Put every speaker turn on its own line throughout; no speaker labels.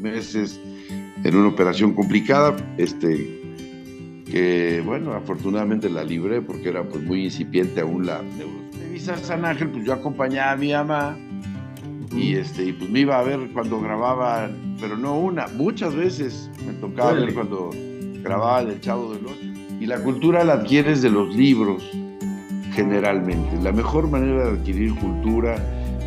meses en una operación complicada, este, que bueno, afortunadamente la libré porque era pues muy incipiente aún la neurosis. San Ángel, pues yo acompañaba a mi mamá y este pues me iba a ver cuando grababa, pero no una, muchas veces me tocaba ver cuando grababa el Chavo del Ocho. Y la cultura la adquieres de los libros generalmente. La mejor manera de adquirir cultura,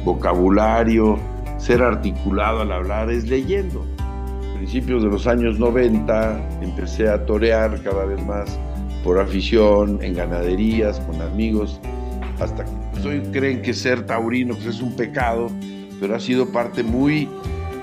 vocabulario, ser articulado al hablar es leyendo. A principios de los años 90 empecé a torear cada vez más por afición, en ganaderías, con amigos, hasta pues, hoy creen que ser taurino pues, es un pecado, pero ha sido parte muy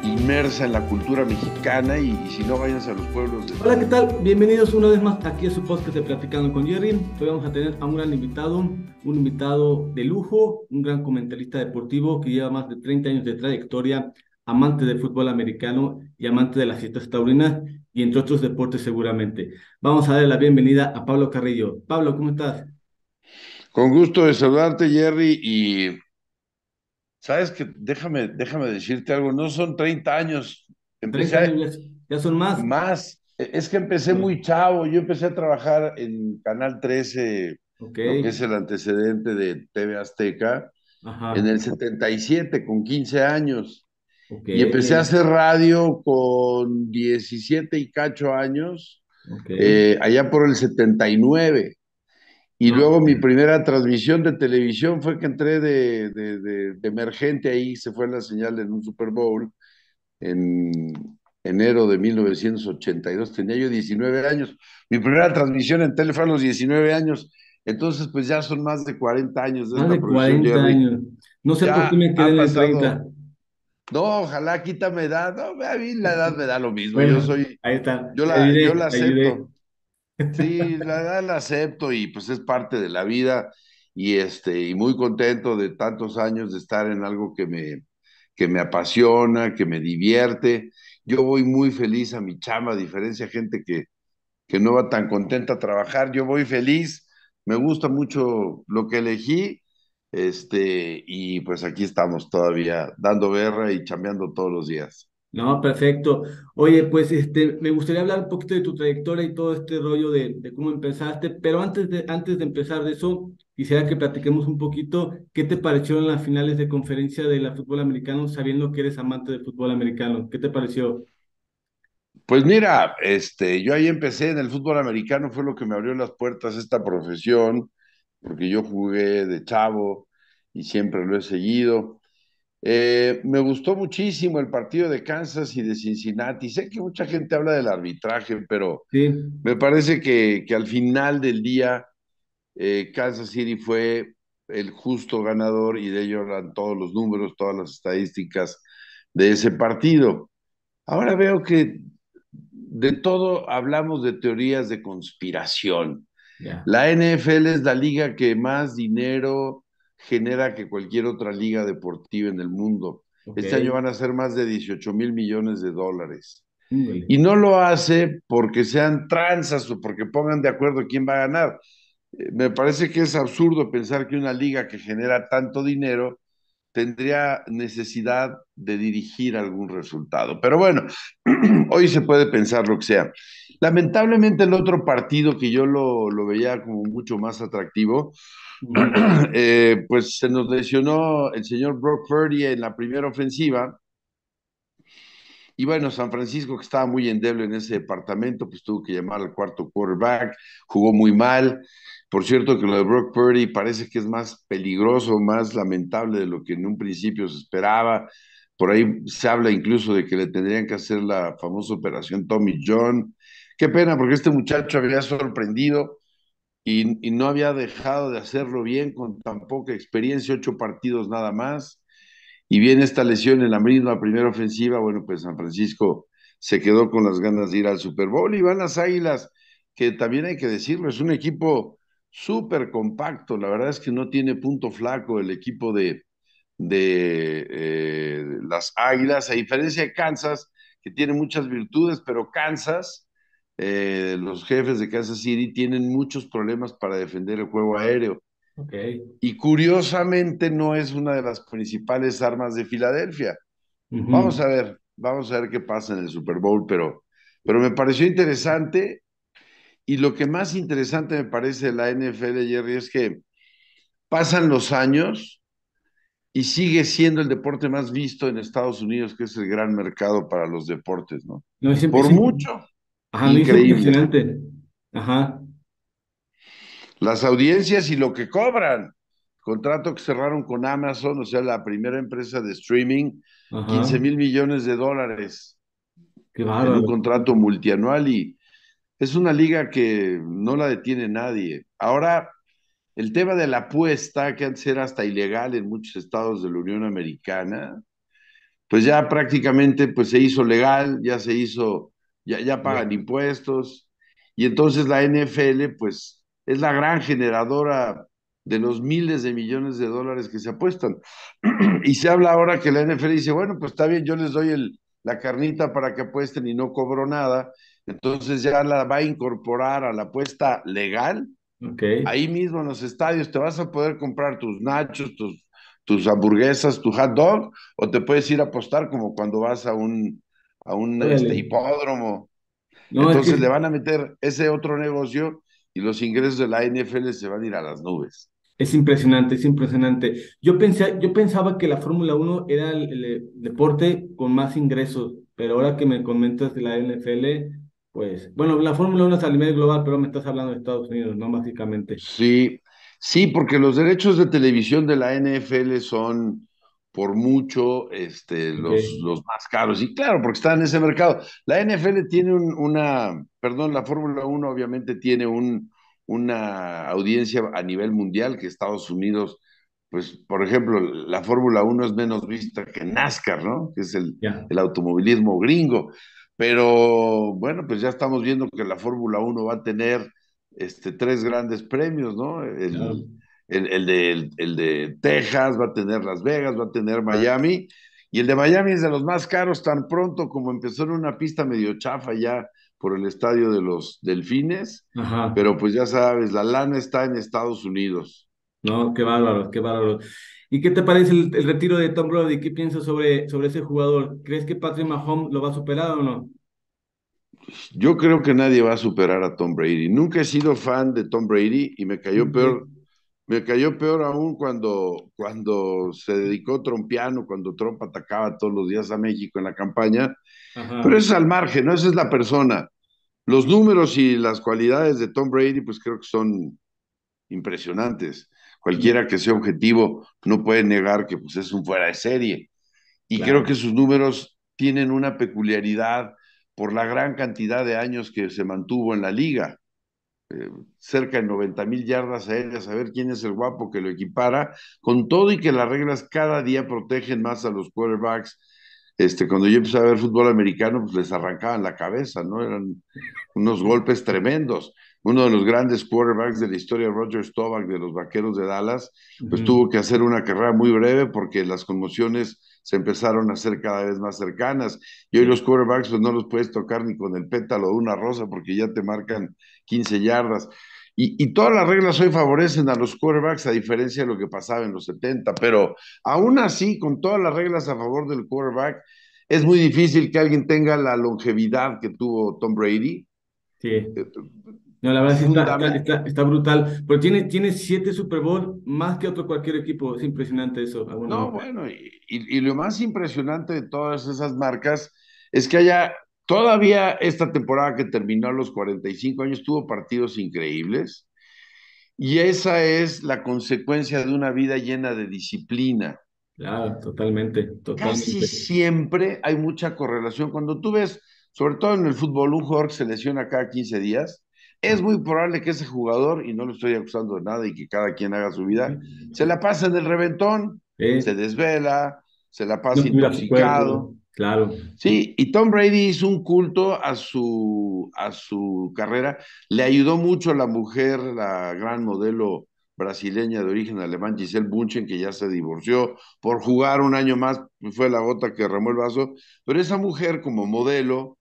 inmersa en la cultura mexicana y, si no,
vayas a los pueblos. De... Hola, ¿qué tal? Bienvenidos una vez más aquí a su podcast de Platicando con Jerry. Hoy vamos a tener a un gran invitado, un invitado de lujo, un gran comentarista deportivo que lleva más de 30 años de trayectoria, amante del fútbol americano y amante de las fiestas taurinas y entre otros deportes seguramente. Vamos a dar la bienvenida a Pablo Carrillo. Pablo, ¿cómo estás?
Con gusto de saludarte, Jerry, y sabes que déjame, déjame decirte algo, no son 30 años. 30 años, ya son más. Más. E, es que empecé muy chavo, yo empecé a trabajar en Canal 13, que es el antecedente de TV Azteca, en el 77, con 15 años. Y empecé a hacer radio con 17 y cacho años, eh, allá por el 79. Y ah, luego mi primera transmisión de televisión fue que entré de, emergente ahí, se fue la señal en un Super Bowl en enero de 1982. Tenía yo 19 años. Mi primera transmisión en tele fue a los 19 años. Entonces, pues ya son más de 40 años. De más de 40 años.
No sé por qué me quedé en 30.
No, ojalá quítame edad. a mí la edad me da lo mismo. yo soy. yo la acepto. Sí, la, la acepto y pues es parte de la vida y este y muy contento de tantos años de estar en algo que me que me apasiona, que me divierte. Yo voy muy feliz a mi chamba, a diferencia de gente que, que no va tan contenta a trabajar, yo voy feliz, me gusta mucho lo que elegí, este, y pues aquí estamos todavía dando guerra y chambeando todos los días.
No, perfecto. Oye, pues este, me gustaría hablar un poquito de tu trayectoria y todo este rollo de, cómo empezaste, pero antes de, antes de empezar de eso, quisiera que platiquemos un poquito qué te pareció en las finales de conferencia de la fútbol americano, sabiendo que eres amante del fútbol americano. ¿Qué te pareció? Pues
mira, este, yo ahí empecé en el fútbol americano, fue lo que me abrió las puertas a esta profesión, porque yo jugué de chavo y siempre lo he seguido. Eh, me gustó muchísimo el partido de Kansas y de Cincinnati. Sé que mucha gente habla del arbitraje, pero
me
parece que, al final del día eh, Kansas City fue el justo ganador y de ello eran todos los números, todas las estadísticas de ese partido. Ahora veo que de todo hablamos de teorías de conspiración. La NFL es la liga que más dinero genera que cualquier otra liga deportiva en el mundo. Este año van a ser más de 18 mil millones de dólares. Y no lo hace porque sean tranzas o porque pongan de acuerdo quién va a ganar. Eh, me parece que es absurdo pensar que una liga que genera tanto dinero tendría necesidad de dirigir algún resultado. Pero bueno, hoy se puede pensar lo que sea. Lamentablemente el otro partido que yo lo, veía como mucho más atractivo, eh, pues se nos lesionó el señor Brock Purdy en la primera ofensiva. Y bueno, San Francisco, que estaba muy endeble en ese departamento, pues tuvo que llamar al cuarto quarterback, jugó muy mal. Por cierto, que lo de Brock Purdy parece que es más peligroso, más lamentable de lo que en un principio se esperaba. Por ahí se habla incluso de que le tendrían que hacer la famosa operación Tommy John. Qué pena, porque este muchacho había sorprendido y, no había dejado de hacerlo bien con tan poca experiencia, ocho partidos nada más. Y viene esta lesión en la misma primera ofensiva. Bueno, pues San Francisco se quedó con las ganas de ir al Super Bowl y van las Águilas, que también hay que decirlo, es un equipo súper compacto. La verdad es que no tiene punto flaco el equipo de, de eh, las Águilas, a diferencia de Kansas, que tiene muchas virtudes, pero Kansas, eh, los jefes de Kansas City, tienen muchos problemas para defender el juego aéreo. Y curiosamente no es una de las principales armas de Filadelfia. Vamos a ver, vamos a ver qué pasa en el Super Bowl, pero, pero me pareció interesante y lo que más interesante me parece de la NFL, Jerry, es que pasan los años y sigue siendo el deporte más visto en Estados Unidos, que es el gran mercado para los deportes, ¿no?
Por mucho.
Ajá, increíble. Ajá. Las audiencias y lo que cobran. Contrato que cerraron con Amazon, o sea, la primera empresa de streaming, 15 mil millones de dólares. Qué Un contrato multianual y es una liga que no la detiene nadie. Ahora, el tema de la apuesta, que antes era hasta ilegal en muchos estados de la Unión Americana, pues ya prácticamente pues se hizo legal, ya se hizo, ya, ya pagan impuestos. Y entonces la NFL, pues, es la gran generadora de los miles de millones de dólares que se apuestan. y se habla ahora que la NFL dice, bueno, pues está bien, yo les doy el la carnita para que apuesten y no cobro nada, entonces ya la va a incorporar a la apuesta legal. Ahí mismo en los estadios te vas a poder comprar tus nachos, tus, tus hamburguesas, tu hot dog, o te puedes ir a apostar como cuando vas a un, a un este, hipódromo. entonces le
van a meter ese otro negocio y los ingresos de la NFL se van a ir a las nubes. Es impresionante, es impresionante. Yo, pensé, yo pensaba que la Fórmula 1 era el, eh, deporte con más ingresos, pero ahora que me comentas de la NFL, pues, bueno, la Fórmula 1 es a nivel global, pero me estás hablando de Estados Unidos, ¿no? Básicamente. Sí,
sí, porque los derechos de televisión de la NFL son
por mucho
este, los, los más caros. Y claro, porque está en ese mercado. La NFL tiene una, perdón, la Fórmula 1 obviamente tiene un, una audiencia a nivel mundial que Estados Unidos, pues por ejemplo, la Fórmula 1 es menos vista que NASCAR, ¿no? Que es el, automovilismo gringo. Pero bueno, pues ya estamos viendo que la Fórmula 1 va a tener este, tres grandes premios, ¿no? El, el, de, el, de, Texas, va a tener Las Vegas, va a tener Miami. Y el de Miami es de los más caros tan pronto como empezó en una pista medio chafa ya por el estadio de los Delfines, pero pues ya sabes, la lana está en Estados
Unidos. No, qué bárbaro, qué bárbaro. ¿Y qué te parece el, retiro de Tom Brady? ¿Qué piensas sobre, sobre ese jugador? ¿Crees que Patrick Mahomes lo va a superar o no?
Yo creo que nadie va a superar a Tom Brady. Nunca he sido fan de Tom Brady y me cayó peor me cayó peor aún cuando, cuando se dedicó Trompiano, cuando Trump atacaba todos los días a México en la campaña. Pero eso es al margen, ¿no? Esa es la persona. Los números y las cualidades de Tom Brady, pues creo que son impresionantes. Cualquiera que sea objetivo no puede negar que pues, es un fuera de serie. Y creo que sus números tienen una peculiaridad por la gran cantidad de años que se mantuvo en la liga. Eh, cerca de 90 mil yardas a ellas a ver quién es el guapo que lo equipara, con todo y que las reglas cada día protegen más a los quarterbacks. Este, cuando yo empecé a ver fútbol americano, pues les arrancaban la cabeza, ¿no? Eran unos golpes tremendos. Uno de los grandes quarterbacks de la historia, Roger Staubach, de los Vaqueros de Dallas, pues tuvo que hacer una carrera muy breve porque las conmociones se empezaron a hacer cada vez más cercanas. Y hoy los quarterbacks, pues, no los puedes tocar ni con el pétalo de una rosa porque ya te marcan 15 yardas. Y, todas las reglas hoy favorecen a los quarterbacks, a diferencia de lo que pasaba en los 70, pero aún así, con todas las reglas a favor del quarterback, es muy difícil que alguien tenga la longevidad que tuvo Tom
Brady. Sí. Eh, no, la verdad es que está, brutal. Pero tiene, tiene siete Super Bowl más que otro cualquier equipo. Es impresionante eso. No, bueno, y lo
más impresionante de todas esas marcas es que haya Todavía esta temporada que terminó a los 45 años tuvo partidos increíbles y esa es la consecuencia de una vida llena de disciplina. Claro, totalmente, totalmente. Casi siempre hay mucha correlación. Cuando tú ves, sobre todo en el fútbol, un jugador que se lesiona cada 15 días, es muy probable que ese jugador, y no lo estoy acusando de nada y que cada quien haga su vida, se la pase en el reventón, se desvela, se la pasa intoxicado, Claro. Sí, y Tom Brady hizo un culto a su, a su carrera. Le ayudó mucho a la mujer, la gran modelo brasileña de origen alemán, Giselle Bunchen, que ya se divorció por jugar un año más, pues, fue la gota que remó el vaso. Pero esa mujer como modelo,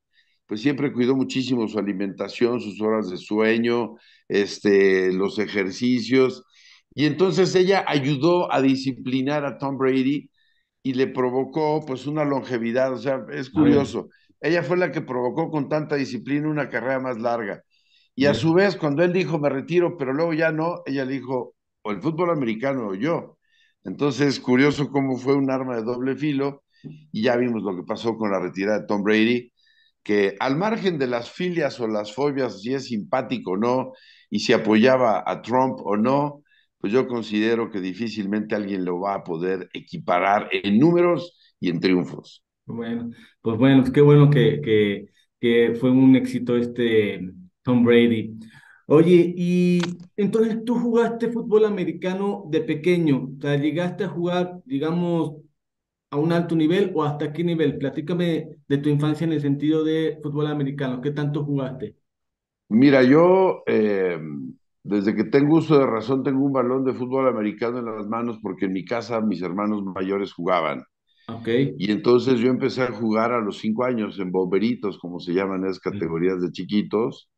pues siempre cuidó muchísimo su alimentación, sus horas de sueño, este, los ejercicios. Y entonces ella ayudó a disciplinar a Tom Brady y le provocó pues una longevidad, o sea, es curioso. Ella fue la que provocó con tanta disciplina una carrera más larga. Y a su vez, cuando él dijo, me retiro, pero luego ya no, ella dijo, o el fútbol americano o yo. Entonces, curioso cómo fue un arma de doble filo, y ya vimos lo que pasó con la retirada de Tom Brady, que al margen de las filias o las fobias, si es simpático o no, y si apoyaba a Trump o no, pues yo considero que difícilmente alguien lo va a poder equiparar en números y en triunfos.
Bueno, pues bueno, qué bueno que, que, que fue un éxito este Tom Brady. Oye, y entonces tú jugaste fútbol americano de pequeño, o sea, llegaste a jugar, digamos, a un alto nivel o hasta qué nivel? Platícame de tu infancia en el sentido de fútbol americano, ¿qué tanto jugaste?
Mira, yo eh, desde que tengo uso de razón, tengo un balón de fútbol americano en las manos porque en mi casa mis hermanos mayores jugaban. Y entonces yo empecé a jugar a los cinco años en bomberitos, como se llaman esas categorías de chiquitos.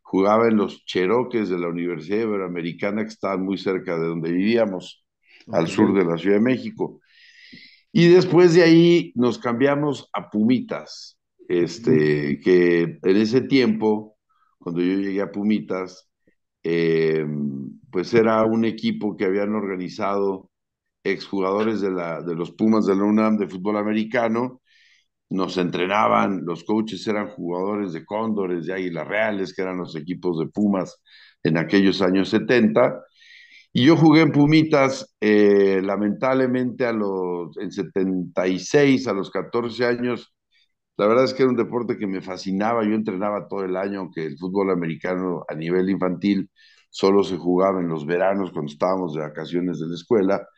Jugaba en los Cheroques de la Universidad Iberoamericana, que estaban muy cerca de donde vivíamos, al sur de la Ciudad de México. Y después de ahí nos cambiamos a Pumitas, este, que en ese tiempo, cuando yo llegué a Pumitas, eh, pues era un equipo que habían organizado exjugadores de, la, de los Pumas de la UNAM de fútbol americano, nos entrenaban, los coaches eran jugadores de Cóndores, de Águilas Reales, que eran los equipos de Pumas en aquellos años 70. Y yo jugué en Pumitas, eh, lamentablemente a los, en 76, a los 14 años, la verdad es que era un deporte que me fascinaba, yo entrenaba todo el año, aunque el fútbol americano a nivel infantil solo se jugaba en los veranos cuando estábamos de vacaciones de la escuela.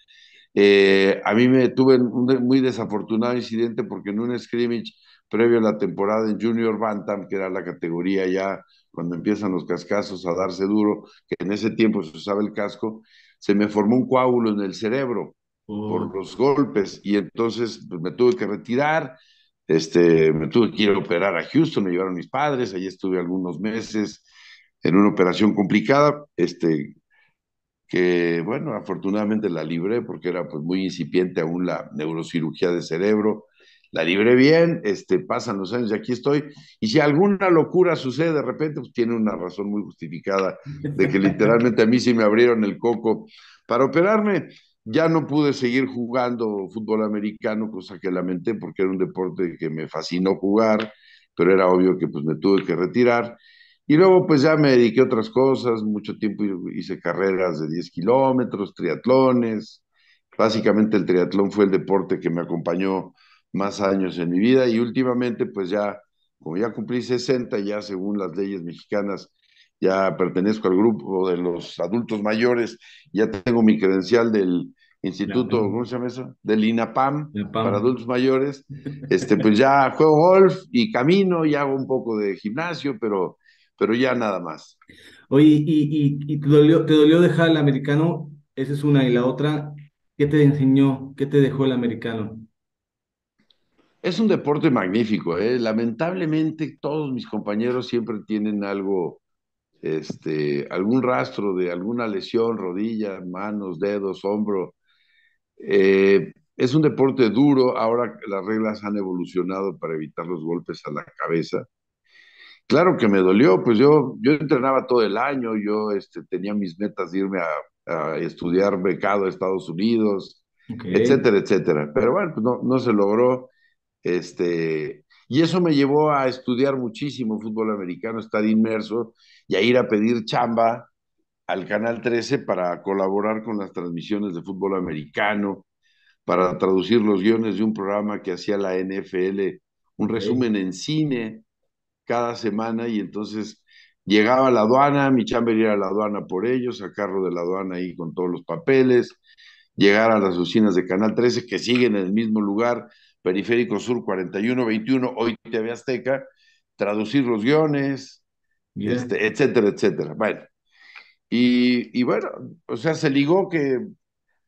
Eh, a mí me tuve un muy desafortunado incidente porque en un scrimmage previo a la temporada en Junior Bantam, que era la categoría ya cuando empiezan los cascazos a darse duro, que en ese tiempo se usaba el casco, se me formó un coágulo en el cerebro por oh. los golpes y entonces pues, me tuve que retirar. Este, me tuve que ir a operar a Houston, me llevaron mis padres, allí estuve algunos meses en una operación complicada, este, que bueno, afortunadamente la libré porque era pues muy incipiente aún la neurocirugía de cerebro. La libré bien, este, pasan los años y aquí estoy. Y si alguna locura sucede de repente, pues tiene una razón muy justificada de que literalmente a mí sí me abrieron el coco para operarme. Ya no pude seguir jugando fútbol americano, cosa que lamenté porque era un deporte que me fascinó jugar, pero era obvio que pues me tuve que retirar. Y luego pues ya me dediqué a otras cosas, mucho tiempo hice carreras de 10 kilómetros, triatlones. Básicamente el triatlón fue el deporte que me acompañó más años en mi vida y últimamente pues ya, como ya cumplí 60, ya según las leyes mexicanas, ya pertenezco al grupo de los adultos mayores, ya tengo mi credencial del instituto, ¿cómo se llama eso? Del INAPAM, para adultos mayores, este, pues ya juego golf y camino y hago un poco de gimnasio, pero, pero ya nada más.
Oye, ¿y, te, dolió, te, dolió, dejar el americano? Esa es una. Y la otra, ¿qué te enseñó? ¿Qué te dejó el americano? Es un deporte magnífico. ¿eh?
Lamentablemente todos mis compañeros siempre tienen algo, este, algún rastro de alguna lesión, rodilla, manos, dedos, hombro, eh, es un deporte duro, ahora las reglas han evolucionado para evitar los golpes a la cabeza. Claro que me dolió, pues yo, yo entrenaba todo el año, yo este, tenía mis metas de irme a, estudiar becado a Estados Unidos, etcétera, etcétera. Pero bueno, pues no, no se logró. Este, y eso me llevó a estudiar muchísimo fútbol americano, estar inmerso y a ir a pedir chamba al Canal 13 para colaborar con las transmisiones de fútbol americano, para traducir los guiones de un programa que hacía la NFL, un resumen en cine cada semana y entonces llegaba a la aduana, mi chamber ir a la aduana por ellos, sacarlo de la aduana ahí con todos los papeles, llegar a las oficinas de Canal 13 que siguen en el mismo lugar, Periférico Sur 4121, hoy TV Azteca, traducir los guiones, este, etcétera, etcétera. Bueno, y, bueno, o sea, se ligó que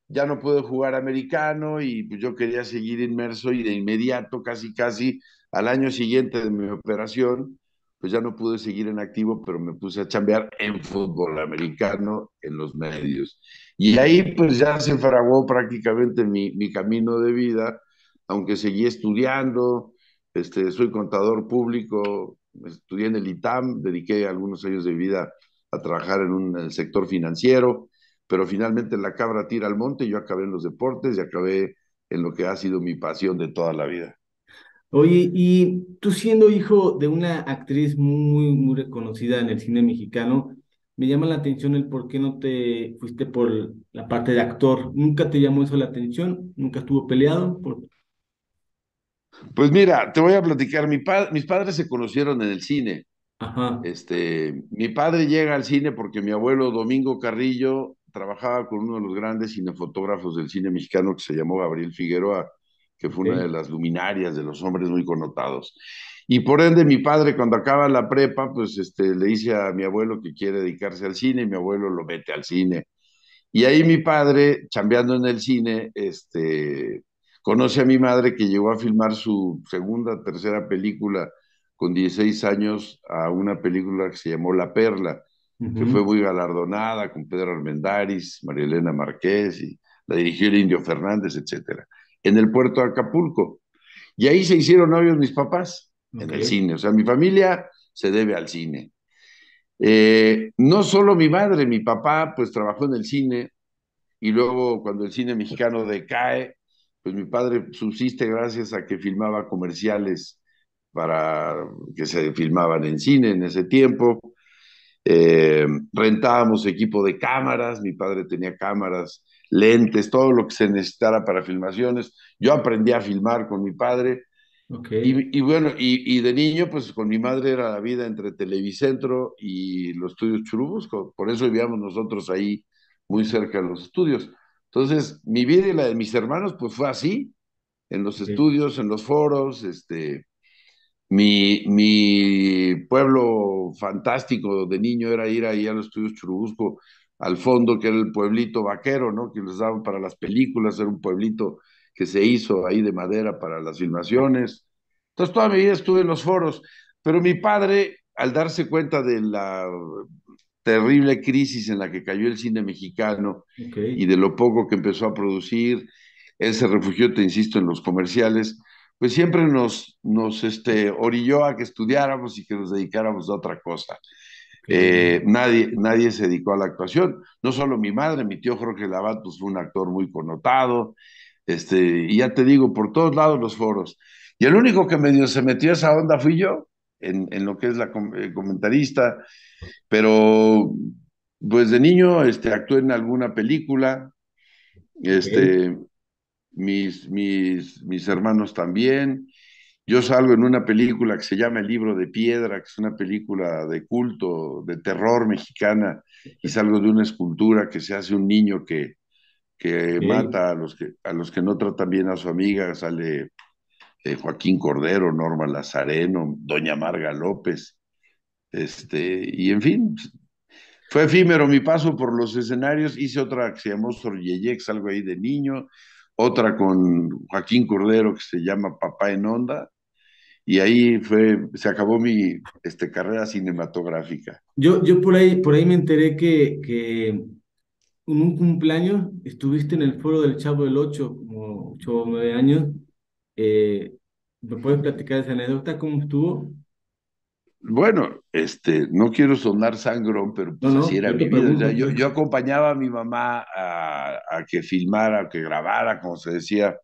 ya no pude jugar americano y pues yo quería seguir inmerso y de inmediato, casi casi al año siguiente de mi operación, pues ya no pude seguir en activo, pero me puse a chambear en fútbol americano en los medios. Y ahí pues ya se enfragó prácticamente mi, mi camino de vida, aunque seguí estudiando, este, soy contador público, estudié en el ITAM, dediqué algunos años de vida a trabajar en un sector financiero, pero finalmente la cabra tira al monte, y yo acabé en los deportes y acabé en lo que ha sido mi pasión de toda la vida.
Oye, y tú siendo hijo de una actriz muy, muy reconocida en el cine mexicano, me llama la atención el por qué no te fuiste por la parte de actor. ¿Nunca te llamó eso la atención? ¿Nunca estuvo peleado?
Pues mira, te voy a platicar. mis padres se conocieron en el cine. Este, mi padre llega al cine porque mi abuelo Domingo Carrillo trabajaba con uno de los grandes cinefotógrafos del cine mexicano que se llamó Gabriel Figueroa, que fue una de las luminarias de los hombres muy connotados. Y por ende mi padre cuando acaba la prepa, pues este, le dice a mi abuelo que quiere dedicarse al cine y mi abuelo lo mete al cine. Y ahí mi padre, chambeando en el cine, este, conoce a mi madre que llegó a filmar su segunda, tercera película con 16 años a una película que se llamó La Perla,
que fue muy
galardonada con Pedro Armendáriz, María Elena Marqués, y la dirigió el Indio Fernández, etc. en el puerto de Acapulco. Y ahí se hicieron novios mis papás, en el cine. O sea, mi familia se debe al cine. Eh, no solo mi madre, mi papá, pues trabajó en el cine y luego cuando el cine mexicano decae, pues mi padre subsiste gracias a que filmaba comerciales para que se filmaban en cine en ese tiempo. Eh, rentábamos equipo de cámaras, mi padre tenía cámaras, lentes, todo lo que se necesitara para filmaciones. Yo aprendí a filmar con mi padre. Y, bueno, y, de niño, pues con mi madre era la vida entre Televicentro y los estudios Churubusco. Por eso vivíamos nosotros ahí muy cerca de los estudios. Entonces, mi vida y la de mis hermanos, pues fue así, en los estudios, en los foros, este, mi, pueblo fantástico de niño era ir ahí a los estudios Churubusco, al fondo, que era el pueblito vaquero, ¿no? Que les daban para las películas, era un pueblito que se hizo ahí de madera para las filmaciones. Entonces toda mi vida estuve en los foros, pero mi padre, al darse cuenta de la terrible crisis en la que cayó el cine mexicano y de lo poco que empezó a producir, él se refugió, te insisto, en los comerciales pues siempre nos, nos este, orilló a que estudiáramos y que nos dedicáramos a otra cosa. Eh, nadie, nadie se dedicó a la actuación, no solo mi madre, mi tío Jorge Labat pues, fue un actor muy connotado, este, y ya te digo, por todos lados los foros. Y el único que medio se metió a esa onda fui yo, en, lo que es la eh, comentarista, pero pues de niño este, actué en alguna película, este, mis, mis, hermanos también. Yo salgo en una película que se llama El libro de piedra, que es una película de culto, de terror mexicana, y salgo de una escultura que se hace un niño que, que mata a los que, a los que no tratan bien a su amiga, sale eh, Joaquín Cordero, Norma Lazareno, Doña Marga López, este, y en fin, fue efímero mi paso por los escenarios, hice otra que se llamó Salgo algo ahí de niño, otra con Joaquín Cordero que se llama Papá en Onda, y ahí fue, se acabó mi este, carrera cinematográfica.
Yo, yo por, ahí, por ahí me enteré que, que en un cumpleaños estuviste en el foro del Chavo del Ocho, como 8 o 9 años. Eh, ¿Me puedes platicar esa anécdota? ¿Cómo estuvo? Bueno,
este, no quiero sonar sangrón, pero pues así era mi vida. Pues.
yo, acompañaba a mi mamá
a, que filmara, a que grabara, como se decía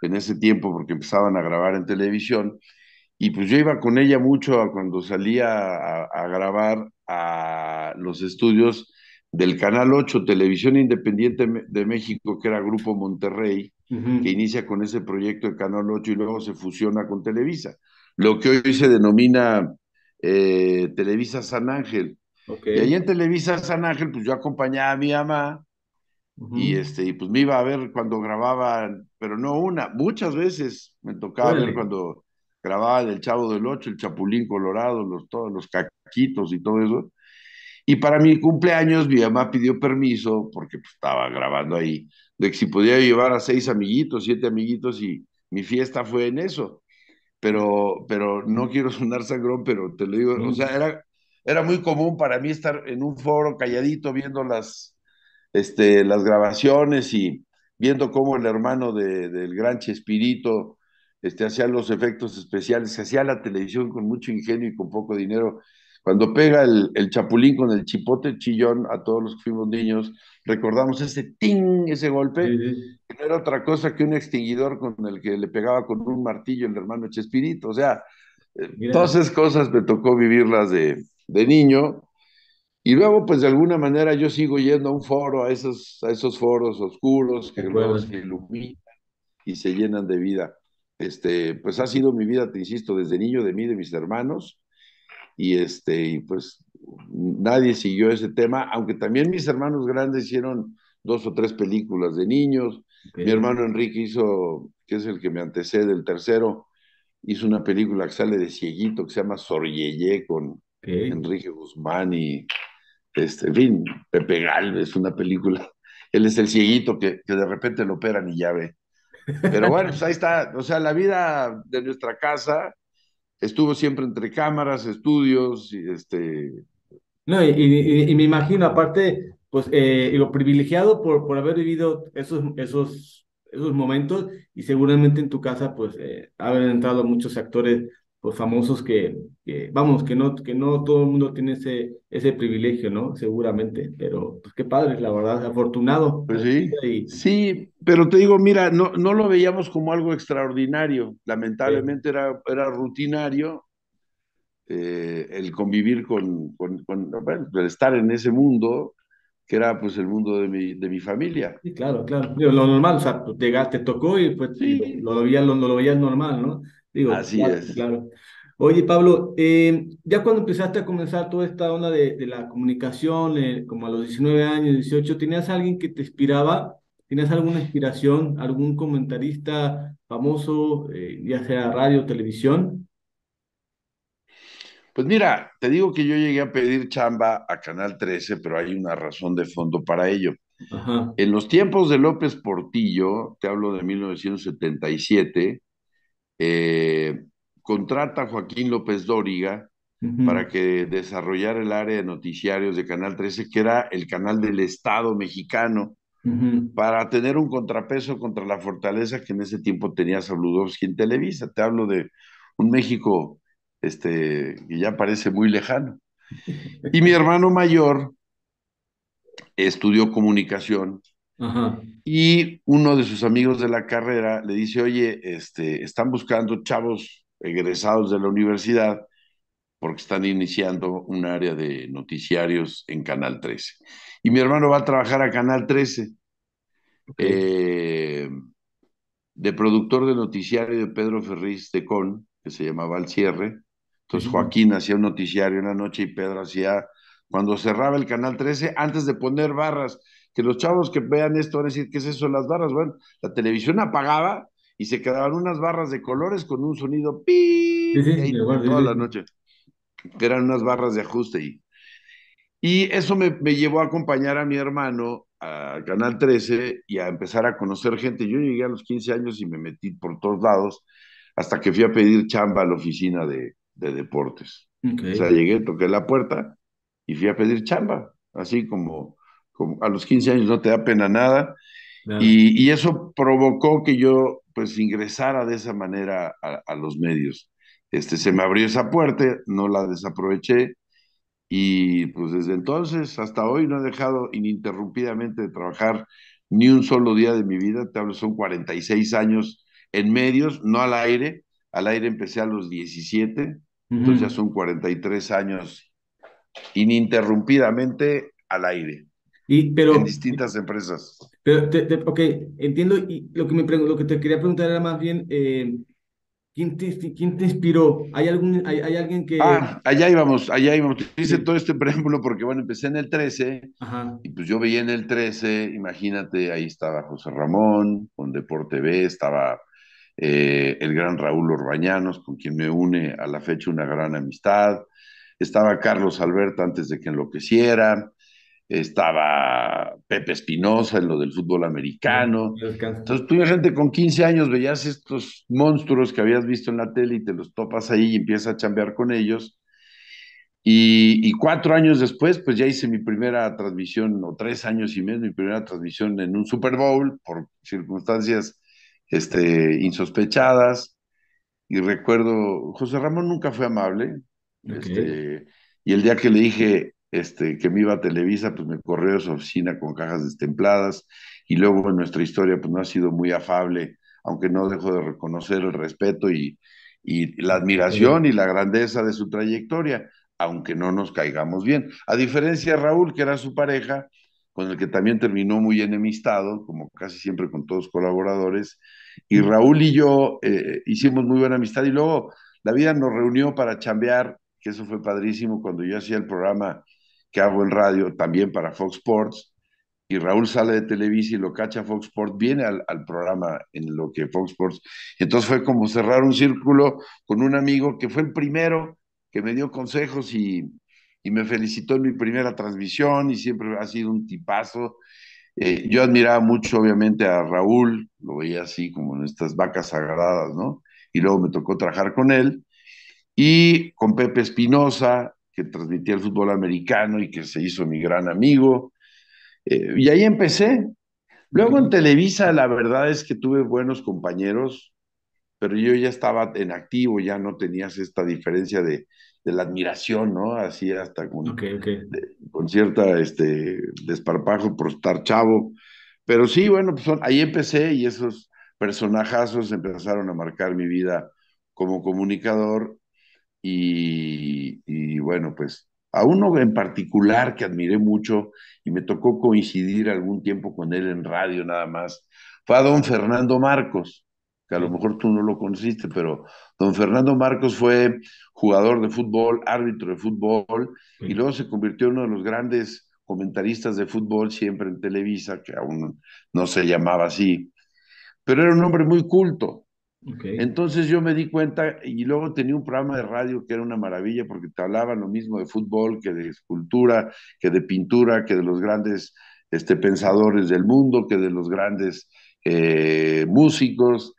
en ese tiempo, porque empezaban a grabar en televisión. Y pues yo iba con ella mucho cuando salía a, grabar a los estudios del Canal 8, Televisión Independiente de México, que era Grupo Monterrey, que inicia con ese proyecto de Canal 8 y luego se fusiona con Televisa. Lo que hoy se denomina eh, Televisa San Ángel. Y ahí en Televisa San Ángel, pues yo acompañaba a mi mamá y, este, y pues me iba a ver cuando grababan, pero no una, muchas veces me tocaba ver cuando grababan El Chavo del Ocho, El Chapulín Colorado, los, todos los caquitos y todo eso. Y para mi cumpleaños mi mamá pidió permiso, porque pues, estaba grabando ahí, de que si podía llevar a seis amiguitos, siete amiguitos, y mi fiesta fue en eso pero, no quiero sonar sangrón, pero te lo digo, o sea, era, era muy común para mí estar en un foro calladito viendo las, este, las grabaciones y viendo cómo el hermano de, del gran Chespirito este, hacía los efectos especiales, hacía la televisión con mucho ingenio y con poco dinero. Cuando pega el, el chapulín con el chipote chillón a todos los que fuimos niños, recordamos ese ting, ese golpe, que no era otra cosa que un extinguidor con el que le pegaba con un martillo el hermano Chespirito. O sea, eh, dos cosas me tocó vivirlas de, niño. Y luego, pues de alguna manera, yo sigo yendo a un foro, a esos, a esos foros oscuros que luego se iluminan y se llenan de vida. Este, pues ha sido mi vida, te insisto, desde niño, de mí, de mis hermanos y este, y pues nadie siguió ese tema, aunque también mis hermanos grandes hicieron dos o tres películas de niños. Mi hermano Enrique hizo, que es el que me antecede, el tercero, hizo una película que sale de cieguito que se llama Soryeye con
Enrique
Guzmán y, este, en fin, Pepe Galvez, una película. Él es el cieguito que, que de repente lo operan y ya ve. Pero bueno, pues ahí está, o sea, la vida de nuestra casa, estuvo siempre entre cámaras, estudios, y
este... No, y, me imagino, aparte, pues, eh, lo privilegiado por, por haber vivido esos, esos, esos momentos y seguramente en tu casa, pues, eh, haber entrado muchos actores pues famosos que, vamos, que no, que no todo el mundo tiene ese, ese privilegio, ¿no? Seguramente, pero pues qué padre, la verdad, afortunado. Pues sí, sí, pero te digo, mira, no, no lo veíamos como algo extraordinario,
lamentablemente era, era rutinario eh, el convivir con, con, bueno, el estar en ese mundo, que era pues el mundo de mi, de mi familia.
Sí, claro, claro. lo normal, o sea, te te tocó y pues sí. lo, veías, lo veías normal, ¿no? Así es. Oye, Pablo, eh, ya cuando empezaste a comenzar toda esta onda de, la comunicación, eh, como a los 19 años, 18, ¿tenías alguien que te inspiraba? ¿Tenías alguna inspiración? ¿Algún comentarista famoso, eh, ya sea radio, o televisión? Pues mira, te digo que
yo llegué a pedir chamba a Canal 13, pero hay una razón de fondo para ello. En los tiempos de López Portillo, te hablo de 1977, eh, contrata a Joaquín López Dóriga para que desarrollara el área de noticiarios de Canal 13, que era el canal del Estado mexicano, para tener un contrapeso contra la fortaleza que en ese tiempo tenía Sabludowski en Televisa. Te hablo de un México este, que ya parece muy lejano. Y mi hermano mayor estudió comunicación y uno de sus amigos de la carrera le dice, oye, este, están buscando chavos egresados de la universidad porque están iniciando un área de noticiarios en Canal 13. Y mi hermano va a trabajar a Canal 13 eh, de productor de noticiario de Pedro Ferriz de Con, que se llamaba El Cierre. Entonces Joaquín hacía un noticiario en la noche y Pedro hacía, cuando cerraba el Canal 13, antes de poner barras, que los chavos que vean esto van a decir, ¿qué es eso las barras? Bueno, la televisión apagaba y se quedaban unas barras de colores con un sonido pi toda la noche, que eran unas barras de ajuste. Y, y eso me, me, llevó a acompañar a mi hermano a Canal 13 y a empezar a conocer gente. Yo llegué a los 15 años y me metí por todos lados hasta que fui a pedir chamba a la oficina de, deportes. O sea, llegué, toqué la puerta y fui a pedir chamba, así como a los 15 años no te da pena nada, y, y, eso provocó que yo pues ingresara de esa manera a, a, los medios. Este, se me abrió esa puerta, no la desaproveché, y pues desde entonces hasta hoy no he dejado ininterrumpidamente de trabajar ni un solo día de mi vida, te hablo, son 46 años en medios, no al aire, al aire empecé a los 17, entonces ya son 43 años ininterrumpidamente al aire pero, en distintas empresas.
Pero ok, entiendo. Y lo que, me lo que te quería preguntar era más bien, eh, ¿quién, te, ¿quién te inspiró? ¿Hay, algún, hay, alguien que...? Ah,
allá íbamos, allá íbamos. Hice todo este preámbulo porque, bueno, empecé en el 13. Ajá. Y pues yo veía en el 13, imagínate, ahí estaba José Ramón, con Deporte B, estaba eh, el gran Raúl Orbañanos, con quien me une a la fecha una gran amistad. Estaba Carlos Alberto antes de que enloqueciera estaba Pepe Espinosa en lo del fútbol americano.
Entonces
tú gente con 15 años veías estos monstruos que habías visto en la tele y te los topas ahí y empiezas a chambear con ellos. Y, cuatro años después, pues ya hice mi primera transmisión, o tres años y medio, mi primera transmisión en un Super Bowl por circunstancias este, insospechadas. Y recuerdo, José Ramón nunca fue amable. Este, y el día que le dije, este, que me iba a Televisa, pues me corrió a su oficina con cajas destempladas y luego en pues, nuestra historia pues no ha sido muy afable, aunque no dejo de reconocer el respeto y, la admiración y la grandeza de su trayectoria, aunque no nos caigamos bien. A diferencia de Raúl, que era su pareja, con el que también terminó muy enemistado, como casi siempre con todos colaboradores, y Raúl y yo eh, hicimos muy buena amistad y luego la vida nos reunió para chambear, que eso fue padrísimo cuando yo hacía el programa que hago en radio también para Fox Sports. Y Raúl sale de Televisa y lo cacha Fox Sports, viene al, programa en lo que Fox Sports. Entonces fue como cerrar un círculo con un amigo que fue el primero que me dio consejos y, me felicitó en mi primera transmisión y siempre ha sido un tipazo. Eh, yo admiraba mucho, obviamente, a Raúl, lo veía así como en estas vacas sagradas, ¿no? Y luego me tocó trabajar con él. Y con Pepe Espinosa, que transmitía el fútbol americano y que se hizo mi gran amigo. Eh, y ahí empecé. Luego en Televisa la verdad es que tuve buenos compañeros, pero yo ya estaba en activo, ya no tenías esta diferencia de, la admiración, ¿no? Así hasta con, con cierta este, desparpajo por estar chavo. Pero sí, bueno, pues ahí empecé y esos personajazos empezaron a marcar mi vida como comunicador y, bueno, pues a uno en particular que admiré mucho y me tocó coincidir algún tiempo con él en radio nada más, fue a don Fernando Marcos, que a lo mejor tú no lo conociste, pero don Fernando Marcos fue jugador de fútbol, árbitro de fútbol, y luego se convirtió en uno de los grandes comentaristas de fútbol siempre en Televisa, que aún no se llamaba así, pero era un hombre muy culto, entonces yo me di cuenta y luego tenía un programa de radio que era una maravilla porque te hablaban lo mismo de fútbol que de escultura, que de pintura, que de los grandes este, pensadores del mundo, que de los grandes eh, músicos.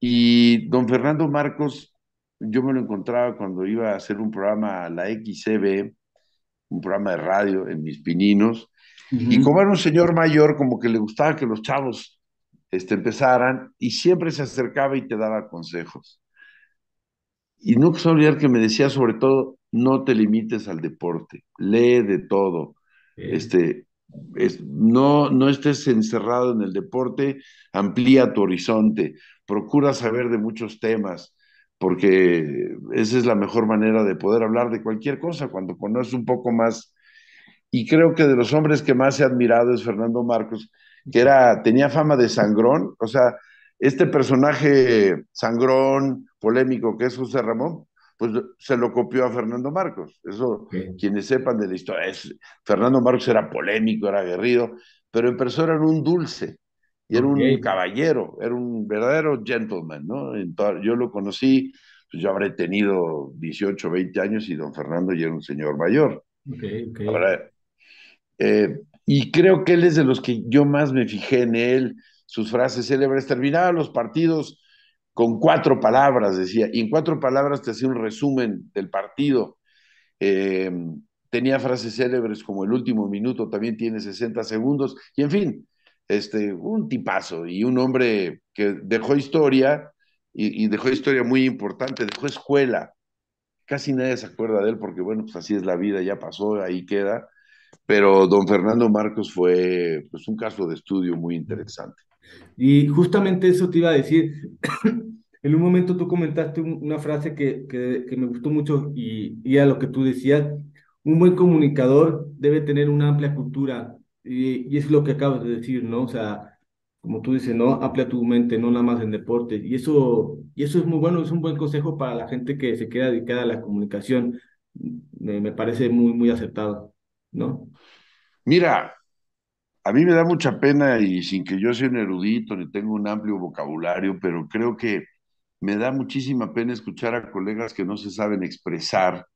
Y don Fernando Marcos, yo me lo encontraba cuando iba a hacer un programa a la XCB, un programa de radio en mis pininos. Y como era un señor mayor, como que le gustaba que los chavos este, empezaran y siempre se acercaba y te daba consejos. Y no quiero olvidar que me decía sobre todo, no te limites al deporte, lee de todo. Este, no, no estés encerrado en el deporte, amplía tu horizonte, procura saber de muchos temas, porque esa es la mejor manera de poder hablar de cualquier cosa cuando conoces un poco más. Y creo que de los hombres que más he admirado es Fernando Marcos, que era, tenía fama de sangrón, o sea, este personaje sangrón, polémico que es José Ramón, pues se lo copió a Fernando Marcos. Eso, quienes sepan de la historia, es, Fernando Marcos era polémico, era aguerrido, pero en persona era un dulce y era un caballero, era un verdadero gentleman, ¿no? yo lo conocí, pues yo habré tenido 18, 20 años y don Fernando ya era un señor mayor. Ok, ok. Ahora, eh, y creo que él es de los que yo más me fijé en él, sus frases célebres. Terminaba los partidos con cuatro palabras, decía, y en cuatro palabras te hacía un resumen del partido. Eh, tenía frases célebres como el último minuto también tiene 60 segundos, y en fin, este, un tipazo y un hombre que dejó historia y, y dejó historia muy importante, dejó escuela. Casi nadie se acuerda de él porque, bueno, pues así es la vida, ya pasó, ahí queda pero don Fernando Marcos fue pues, un caso de estudio
muy interesante. Y justamente eso te iba a decir. en un momento tú comentaste una frase que, que, me gustó mucho y, y, a lo que tú decías, un buen comunicador debe tener una amplia cultura y, y, es lo que acabas de decir, ¿no? O sea, como tú dices, ¿no? Amplia tu mente, no nada más en deporte. Y eso, y eso es muy bueno, es un buen consejo para la gente que se queda dedicada a la comunicación. Me, me parece muy, muy aceptado. ¿no? Mira, a mí me da mucha pena
y sin que yo sea un erudito ni tengo un amplio vocabulario, pero creo que me da muchísima pena escuchar a colegas que no se saben expresar,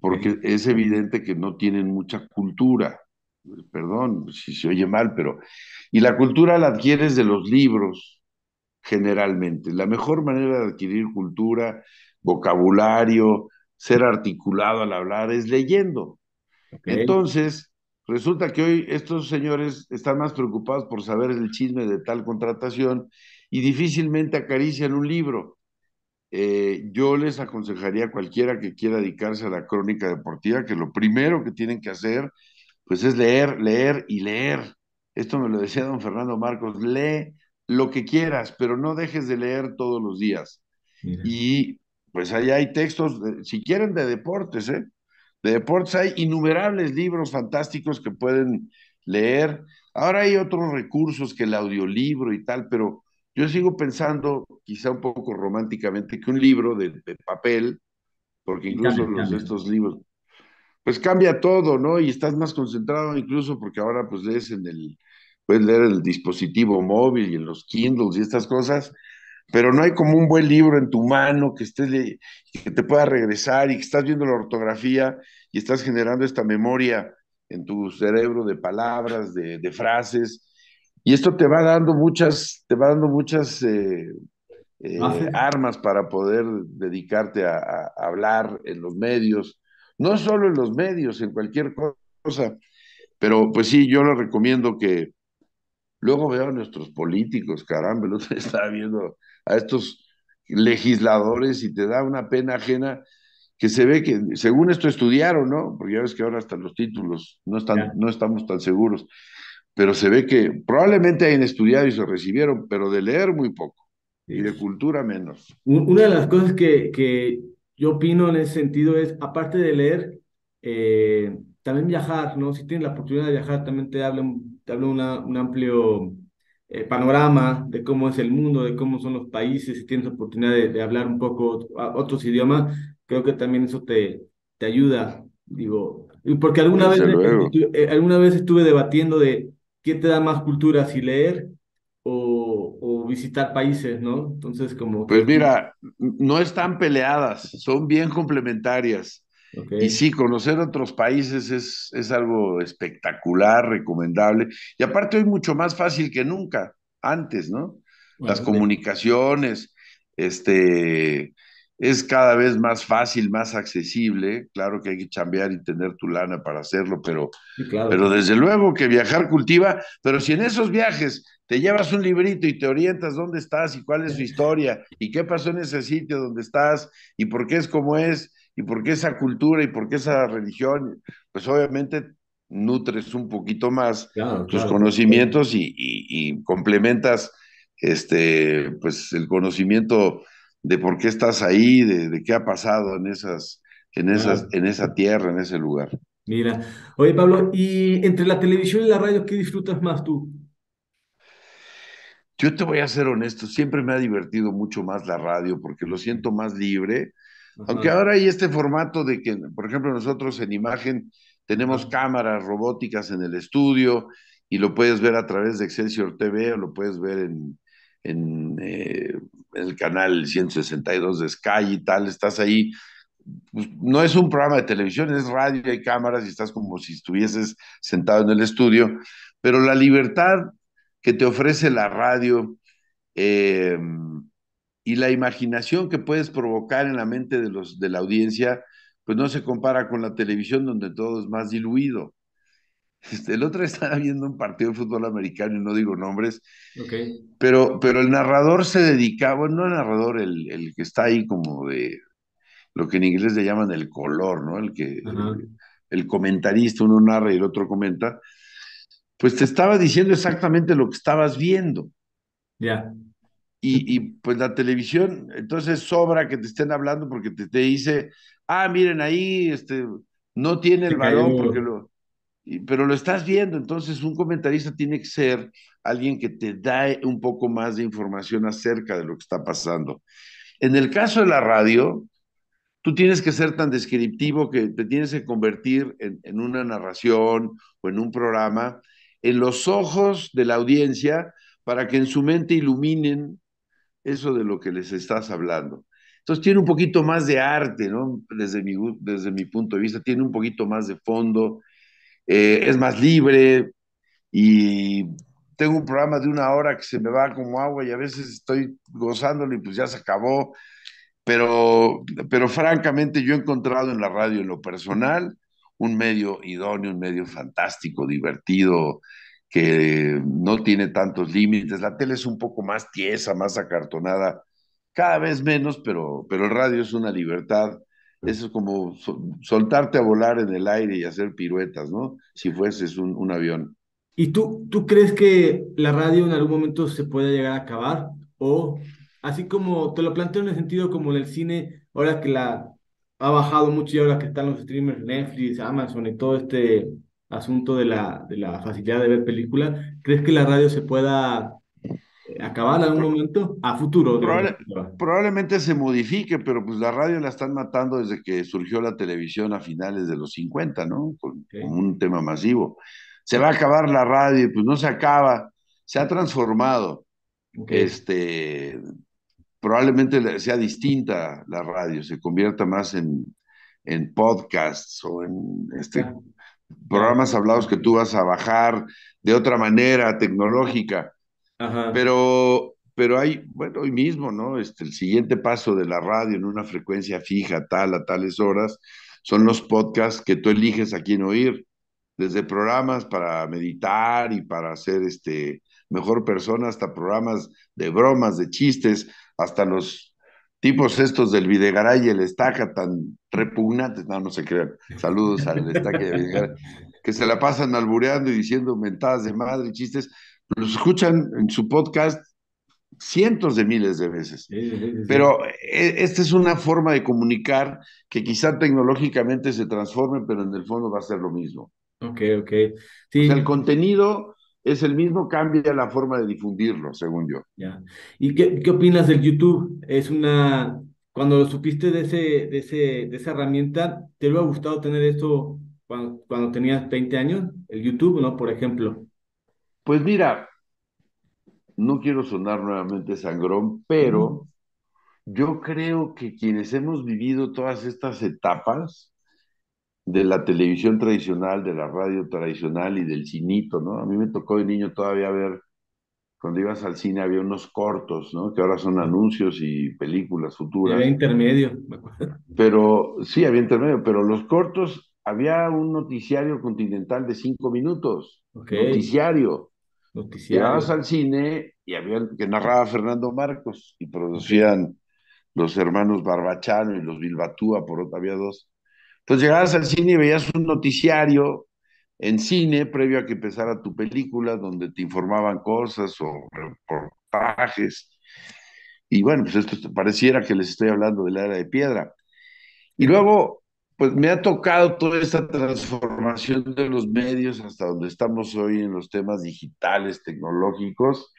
porque es evidente que no tienen mucha cultura. Perdón si se oye mal, pero... Y la cultura la adquieres de los libros, generalmente. La mejor manera de adquirir cultura, vocabulario, ser articulado al hablar es leyendo. Entonces, resulta que hoy estos señores están más preocupados por saber el chisme de tal contratación y difícilmente acarician un libro. Eh, yo les aconsejaría a cualquiera que quiera dedicarse a la crónica deportiva que lo primero que tienen que hacer pues es leer, leer y leer. Esto me lo decía don Fernando Marcos, lee lo que quieras, pero no dejes de leer todos los días. Y pues ahí hay textos, si quieren, de deportes, ¿eh? de deportes hay innumerables libros fantásticos que pueden leer. Ahora hay otros recursos que el audiolibro y tal, pero yo sigo pensando, quizá un poco románticamente, que un libro de, papel, porque incluso los, estos libros, pues cambia todo, ¿no? Y estás más concentrado incluso porque ahora pues lees en el, puedes leer el dispositivo móvil y en los Kindles y estas cosas, pero no hay como un buen libro en tu mano que, estés que te pueda regresar y que estás viendo la ortografía y estás generando esta memoria en tu cerebro de palabras, de, frases, y esto te va dando muchas, te va dando muchas eh, eh, ah, armas para poder dedicarte a, hablar en los medios, no solo en los medios, en cualquier cosa, pero pues sí, yo lo recomiendo que luego vean a nuestros políticos, caramba, los está estaba viendo a estos legisladores y te da una pena ajena que se ve que, según esto estudiaron, ¿no? Porque ya ves que ahora hasta los títulos no, están, no estamos tan seguros, pero se ve que probablemente hayan estudiado y se recibieron, pero de leer muy poco y de cultura menos.
Una de las cosas que, que, yo opino en ese sentido es, aparte de leer, eh, también viajar, ¿no? Si tienes la oportunidad de viajar, también te hablo te un amplio eh, panorama de cómo es el mundo, de cómo son los países, si tienes oportunidad de, hablar un poco otros idiomas, creo que también eso te, te ayuda, digo, porque alguna vez, eh, alguna vez estuve debatiendo de qué te da más cultura, si leer o, o, visitar países, ¿no? Entonces, como... Pues mira,
no están peleadas, son bien complementarias. Y sí, conocer otros países es, algo espectacular, recomendable. Y aparte hoy mucho más fácil que nunca, antes, ¿no? Las comunicaciones, este, es cada vez más fácil, más accesible. Claro que hay que chambear y tener tu lana para hacerlo, pero, pero desde luego que viajar cultiva, pero si en esos viajes te llevas un librito y te orientas dónde estás y cuál es su historia y qué pasó en ese sitio donde estás y por qué es como es ¿Y porque esa cultura y porque esa religión? Pues obviamente nutres un poquito más tus conocimientos y, complementas este, pues el conocimiento de por qué estás ahí, de, qué ha pasado en esas, en esas, en esa tierra, en ese lugar.
Mira, oye Pablo, y entre la televisión y la radio, ¿qué disfrutas más tú?
Yo te voy a ser honesto, siempre me ha divertido mucho más la radio porque lo siento más libre, aunque ahora hay este formato de que, por ejemplo, nosotros en imagen tenemos cámaras robóticas en el estudio y lo puedes ver a través de Excelsior TV o lo puedes ver en, eh, el canal 162 de Sky y tal, estás ahí. Pues, no es un programa de televisión, es radio, hay cámaras y estás como si estuvieses sentado en el estudio, pero la libertad que te ofrece la radio, eh, y la imaginación que puedes provocar en la mente de, los, de la audiencia, pues no se compara con la televisión donde todo es más diluido. Este, el otro estaba viendo un partido de fútbol americano y no digo nombres, pero, pero el narrador se dedicaba, bueno, no el narrador, el, que está ahí como de lo que en inglés le llaman el color, ¿no? El que el, comentarista, uno narra y el otro comenta, pues te estaba diciendo exactamente lo que estabas viendo. Ya y, pues la televisión, entonces sobra que te estén hablando porque te, dice, ah, miren ahí, este, no tiene el balón pero lo estás viendo, entonces un comentarista tiene que ser alguien que te da un poco más de información acerca de lo que está pasando. En el caso de la radio, tú tienes que ser tan descriptivo que te tienes que convertir en, en, una narración o en un programa, en los ojos de la audiencia, para que en su mente iluminen eso de lo que les estás hablando. Entonces tiene un poquito más de arte, ¿no? Desde mi, desde mi punto de vista, tiene un poquito más de fondo, eh, es más libre y tengo un programa de una hora que se me va como agua y a veces estoy gozándolo y pues ya se acabó. Pero, pero francamente yo he encontrado en la radio en lo personal un medio idóneo, un medio fantástico, divertido, que no tiene tantos límites. La tele es un poco más tiesa, más acartonada, cada vez menos, pero, pero el radio es una libertad. Eso es como soltarte a volar en el aire y hacer piruetas, ¿no? Si fueses un, avión.
¿Y tú, tú crees que la radio en algún momento se puede llegar a acabar? O, así como te lo planteo en el sentido como en el cine, ahora que la ha bajado mucho y ahora que están los streamers, Netflix, Amazon y todo este asunto de la, de la facilidad de ver películas, ¿crees que la radio se pueda eh, acabar en algún momento? A futuro. probablemente se modifique,
pero pues la radio la están matando desde que surgió la televisión a finales de los 50, ¿no? Con, un tema masivo. Se va a acabar la radio pues no se acaba, se ha transformado. Este, probablemente sea distinta la radio, se convierta más en, en podcasts o en este, programas hablados que tú vas a bajar de otra manera tecnológica. Pero, pero hay, bueno, hoy mismo, ¿no? Este, el siguiente paso de la radio en una frecuencia fija, tal, a tales horas, son los podcasts que tú eliges a quién oír, desde programas para meditar y para ser este, mejor persona, hasta programas de bromas, de chistes, hasta los tipos estos del Videgaray y el Estaca tan repugnantes, no, no se crean, saludos al Estaca y al Videgaray, que se la pasan albureando y diciendo mentadas de madre, chistes, los escuchan en su podcast cientos de miles de veces. Pero eh, esta es una forma de comunicar que quizá tecnológicamente se transforme, pero en el fondo va a ser lo mismo. Ok, ok. el contenido es el mismo, cambia la forma de difundirlo, según yo.
Ya. ¿Y qué, opinas del YouTube? Es una. Cuando lo supiste de, ese, de, ese, esa herramienta, ¿te hubiera gustado tener esto cuando, tenías 20 años? El YouTube, ¿no? Por ejemplo. Pues mira, no quiero sonar nuevamente sangrón, pero yo creo
que quienes hemos vivido todas estas etapas, de la televisión tradicional, de la radio tradicional y del cinito, ¿no? A mí me tocó de niño todavía ver, cuando ibas al cine había unos cortos, ¿no? Que ahora son anuncios y películas futuras. Había
intermedio, me
acuerdo. Pero sí, había intermedio, pero los cortos, había un noticiario continental de cinco minutos, noticiario. Noticiario. Llegabas al cine y había que narraba Fernando Marcos y producían los hermanos Barbachano y los Bilbatúa, por otra, había dos entonces pues llegabas al cine y veías un noticiario en cine previo a que empezara tu película, donde te informaban cosas o reportajes. Y bueno, pues esto pareciera que les estoy hablando del era de piedra. Y luego, pues me ha tocado toda esta transformación de los medios hasta donde estamos hoy en los temas digitales, tecnológicos.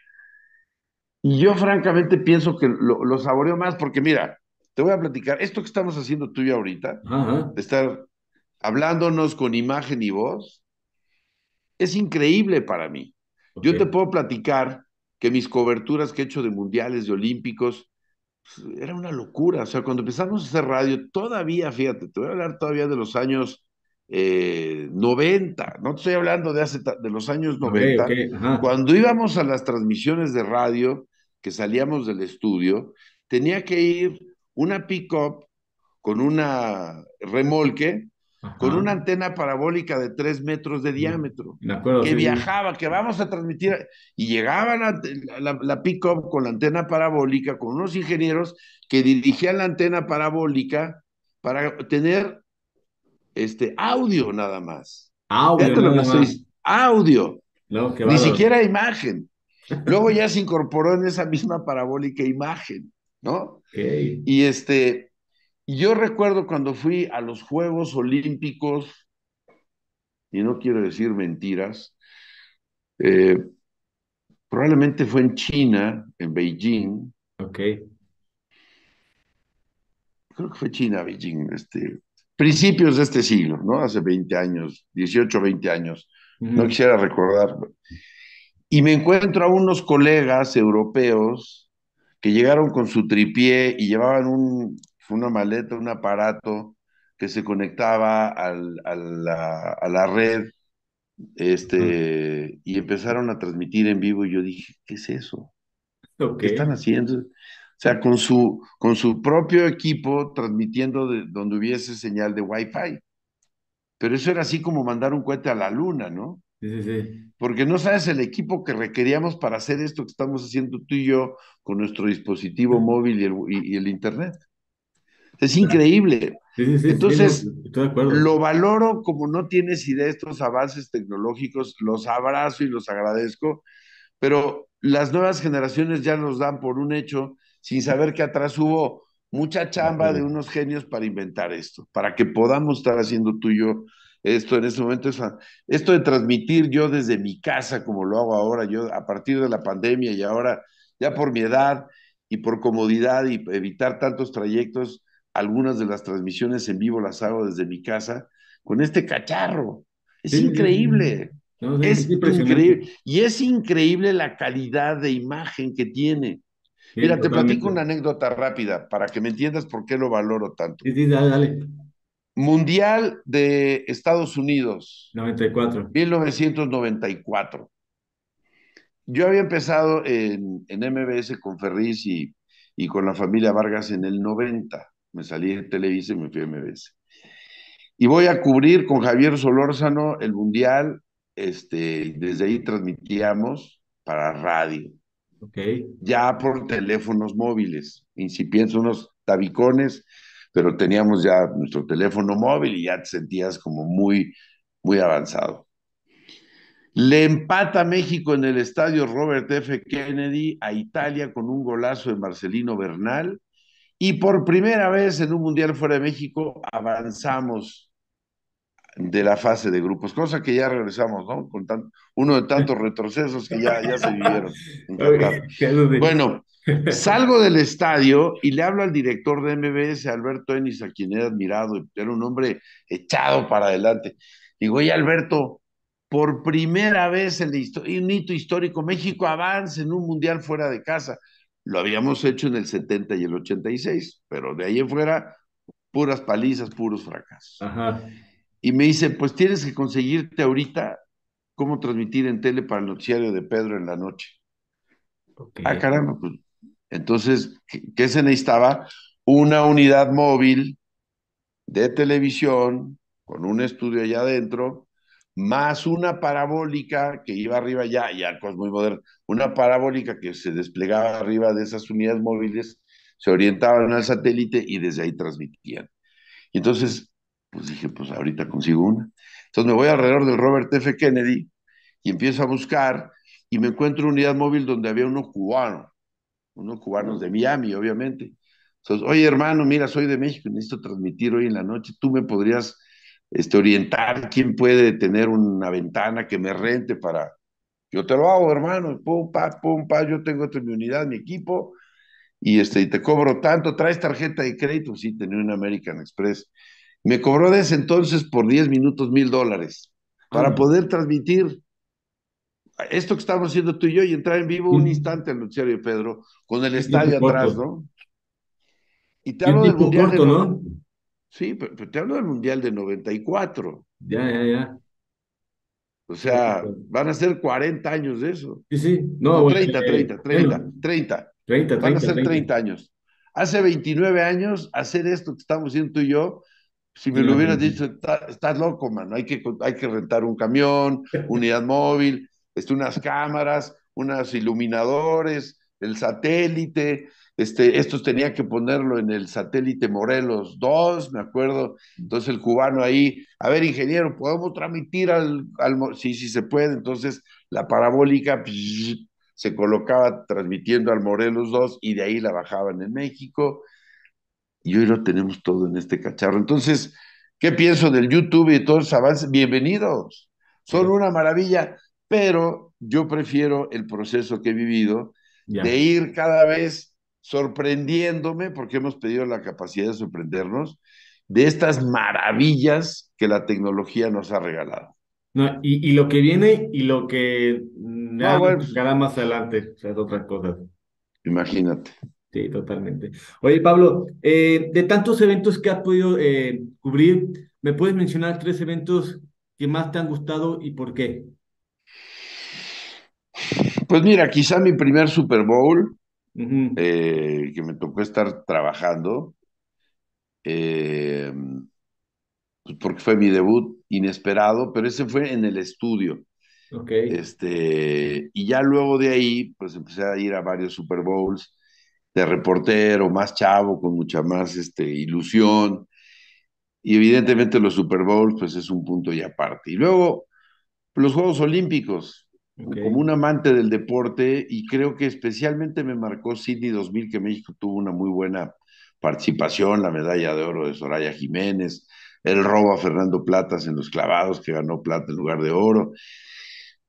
Y yo francamente pienso que lo saboreo más porque mira, te voy a platicar, esto que estamos haciendo tú y ahorita, de estar hablándonos con imagen y voz, es increíble para mí. Yo te puedo platicar que mis coberturas que he hecho de mundiales, de olímpicos, pues, era una locura. O sea, cuando empezamos a hacer radio, todavía, fíjate, te voy a hablar todavía de los años 90, eh, no te estoy hablando de, hace de los años 90, cuando íbamos a las transmisiones de radio, que salíamos del estudio, tenía que ir una pick-up con una remolque, con una antena parabólica de tres metros de mm, diámetro, que viajaba, que vamos a transmitir, y llegaban la, la, pick-up con la antena parabólica, con unos ingenieros que dirigían la antena parabólica para tener este audio nada más.
Audio. Nada
audio.
Ni siquiera
imagen. Luego ya se incorporó en esa misma parabólica imagen. ¿no? Y este, yo recuerdo cuando fui a los Juegos Olímpicos, y no quiero decir mentiras, eh, probablemente fue en China, en Beijing. Ok. Creo que fue China, Beijing, este, principios de este siglo, ¿no? Hace 20 años, 18, 20 años, no quisiera recordar. Y me encuentro a unos colegas europeos que llegaron con su tripié y llevaban un, una maleta, un aparato que se conectaba al, a, la, red este, y empezaron a transmitir en vivo y yo dije, ¿qué es eso?
¿Qué están haciendo?
O sea, con su, con su propio equipo transmitiendo de donde hubiese señal de Wi-Fi. Pero eso era así como mandar un cohete a la luna, ¿no? Porque no sabes el equipo que requeríamos para hacer esto que estamos haciendo tú y yo con nuestro dispositivo móvil y el, Internet. Es increíble. Entonces, lo valoro como no tienes idea de estos avances tecnológicos, los abrazo y los agradezco, pero las nuevas generaciones ya nos dan por un hecho sin saber que atrás hubo mucha chamba de unos genios para inventar esto, para que podamos estar haciendo tú y yo esto en ese momento, es, esto de transmitir yo desde mi casa, como lo hago ahora, yo a partir de la pandemia y ahora ya por mi edad y por comodidad y evitar tantos trayectos, algunas de las transmisiones en vivo las hago desde mi casa con este cacharro.
Es increíble. es, increíble.
Y es increíble la calidad de imagen que tiene. Mira, te platico una anécdota rápida para que me entiendas por qué lo valoro tanto. dale. Mundial de Estados Unidos. 94. 1994. Yo había empezado en, en MBS con Ferriz y, y, con la familia Vargas en el 90. Me salí de Televisa y me fui a MBS. Y voy a cubrir con Javier Solórzano el Mundial. Este, desde ahí transmitíamos para radio. Okay. Ya por teléfonos móviles, incipientes, unos tabicones pero teníamos ya nuestro teléfono móvil y ya te sentías como muy, muy avanzado. Le empata México en el estadio Robert F. Kennedy a Italia con un golazo de Marcelino Bernal. Y por primera vez en un Mundial fuera de México avanzamos de la fase de grupos, cosa que ya regresamos, ¿no? Con uno de tantos retrocesos que ya, ya se vivieron. bueno, Salgo del estadio y le hablo al director de MBS, Alberto Ennis, a quien he admirado, era un hombre echado para adelante. Digo, oye Alberto, por primera vez en un hito histórico, México avanza en un mundial fuera de casa. Lo habíamos hecho en el 70 y el 86, pero de ahí en fuera, puras palizas, puros fracasos. Y me dice, pues tienes que conseguirte ahorita cómo transmitir en tele para el noticiario de Pedro en la noche. Ah, caramba, pues entonces, ¿qué se necesitaba? Una unidad móvil de televisión con un estudio allá adentro, más una parabólica que iba arriba ya, ya es muy moderno, una parabólica que se desplegaba arriba de esas unidades móviles, se orientaban al satélite y desde ahí transmitían. Entonces, pues dije, pues ahorita consigo una. Entonces me voy alrededor del Robert F. Kennedy y empiezo a buscar y me encuentro una unidad móvil donde había uno cubano unos cubanos de Miami, obviamente. Entonces, oye, hermano, mira, soy de México, necesito transmitir hoy en la noche, tú me podrías este, orientar quién puede tener una ventana que me rente para... Yo te lo hago, hermano, pum, pa, pum, pa, yo tengo tu, mi unidad, mi equipo, y, este, te cobro tanto, traes tarjeta de crédito, sí, tenía una American Express. Me cobró desde entonces por 10 minutos mil dólares para ah. poder transmitir esto que estamos haciendo tú y yo y entrar en vivo un instante, en y Pedro, con el estadio atrás, ¿no? Y te hablo del Mundial corto, de... ¿no? Sí, pero, te hablo del Mundial de 94.
Ya, ya, ya.
O sea, van a ser 40 años de eso.
Sí, sí. No, no 30, 30, 30,
30, 30, 30. Van a ser 30, años. Hace 29 años, hacer esto que estamos haciendo tú y yo, si me lo hubieras dicho, estás loco, mano. hay que rentar un camión, unidad móvil, este, unas cámaras, unos iluminadores, el satélite, este, estos tenían que ponerlo en el satélite Morelos 2, me acuerdo, entonces el cubano ahí, a ver ingeniero, ¿podemos transmitir al, sí, sí se puede, entonces la parabólica pues, se colocaba transmitiendo al Morelos 2 y de ahí la bajaban en México, y hoy lo tenemos todo en este cacharro, entonces, ¿qué pienso del YouTube y todos los avances? Bienvenidos, son una maravilla, pero yo prefiero el proceso que he vivido de ir cada vez sorprendiéndome, porque hemos pedido la capacidad de sorprendernos, de estas maravillas que la tecnología nos ha regalado.
No, y, y lo que viene y lo que ah, más adelante, es otra cosa. Imagínate. Sí, totalmente. Oye, Pablo, eh, de tantos eventos que has podido eh, cubrir, ¿me puedes mencionar tres eventos que más te han gustado y por qué? Pues mira, quizá mi
primer Super Bowl, eh, que me tocó estar trabajando, eh, pues porque fue mi debut inesperado, pero ese fue en el estudio. Este, y ya luego de ahí, pues empecé a ir a varios Super Bowls de reportero, más chavo, con mucha más este, ilusión. Y evidentemente los Super Bowls, pues es un punto y aparte. Y luego los Juegos Olímpicos, como un amante del deporte y creo que especialmente me marcó Sydney 2000, que México tuvo una muy buena participación, la medalla de oro de Soraya Jiménez, el robo a Fernando Platas en los clavados, que ganó plata en lugar de oro.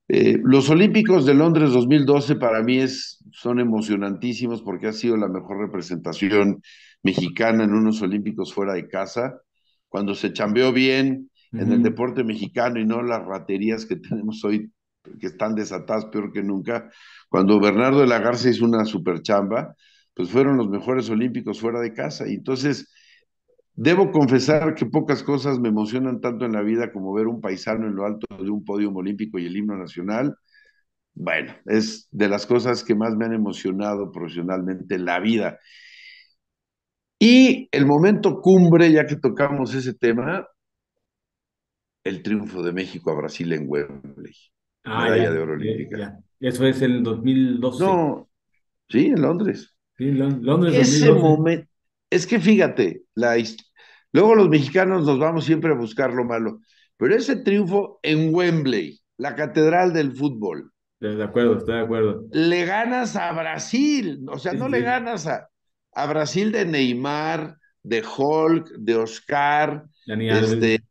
Eh, los Olímpicos de Londres 2012 para mí es, son emocionantísimos porque ha sido la mejor representación mexicana en unos Olímpicos fuera de casa, cuando se chambeó bien en el deporte mexicano y no las raterías que tenemos hoy que están desatadas peor que nunca. Cuando Bernardo de la Garza hizo una superchamba, pues fueron los mejores olímpicos fuera de casa. Y entonces, Debo confesar que pocas cosas me emocionan tanto en la vida como ver un paisano en lo alto de un podio olímpico y el himno nacional. Bueno, es de las cosas que más me han emocionado profesionalmente la vida. Y el momento cumbre, ya que tocamos ese tema, el triunfo de México a Brasil en Wembley. Ah, de
Eso es el 2012. No, sí, en Londres. Sí, Londres. Ese es que fíjate,
la, luego los mexicanos nos vamos siempre a buscar lo malo, pero ese triunfo en Wembley, la catedral del fútbol. De acuerdo, estoy de acuerdo. Le ganas a Brasil, o sea, no le ganas a, a Brasil de Neymar, de Hulk, de Oscar, de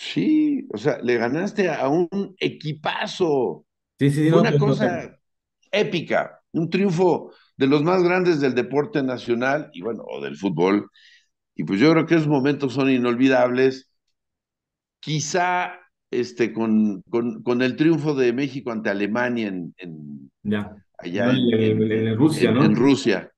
Sí, o sea, le ganaste a un equipazo. Sí, sí, Una pues cosa épica, un triunfo de los más grandes del deporte nacional y bueno, o del fútbol. Y pues yo creo que esos momentos son inolvidables. Quizá este, con, con, el triunfo de México ante Alemania en, allá Rusia, ¿no? En Rusia.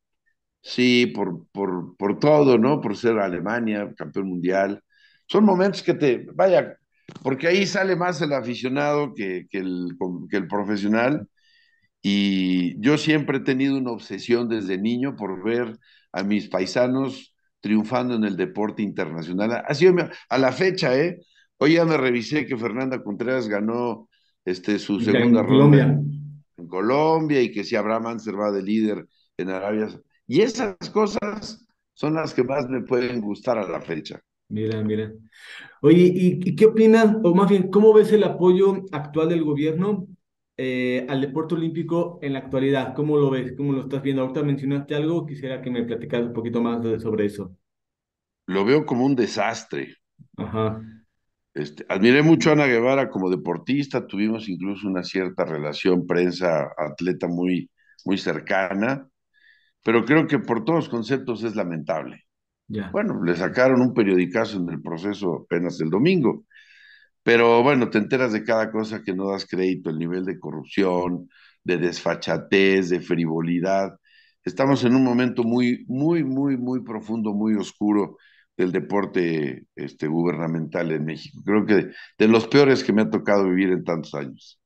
Sí, por, por, por todo, ¿no? Por ser Alemania, campeón mundial son momentos que te, vaya, porque ahí sale más el aficionado que, el, profesional. Y yo siempre he tenido una obsesión desde niño por ver a mis paisanos triunfando en el deporte internacional. así a la fecha, ¿eh? Hoy ya me revisé que Fernanda Contreras ganó este, su segunda en Colombia. en Colombia y que si Abraham Anser va de líder en Arabia. Y esas cosas son las que más me pueden gustar a la fecha.
Mira, mira. Oye, ¿y, qué opinas, o más bien, cómo ves el apoyo actual del gobierno eh, al deporte olímpico en la actualidad? ¿Cómo lo ves? ¿Cómo lo estás viendo? Ahorita mencionaste algo, quisiera que me platicaras un poquito más sobre eso.
Lo veo como un desastre. Ajá. Este, admiré mucho a Ana Guevara como deportista, tuvimos incluso una cierta relación prensa-atleta muy, muy cercana, pero creo que por todos conceptos es lamentable. Bueno, le sacaron un periodicazo en el proceso apenas el domingo. Pero bueno, te enteras de cada cosa que no das crédito, el nivel de corrupción, de desfachatez, de frivolidad. Estamos en un momento muy, muy, muy, muy profundo, muy oscuro del deporte este, gubernamental en México. Creo que de los peores que me ha tocado vivir en tantos años.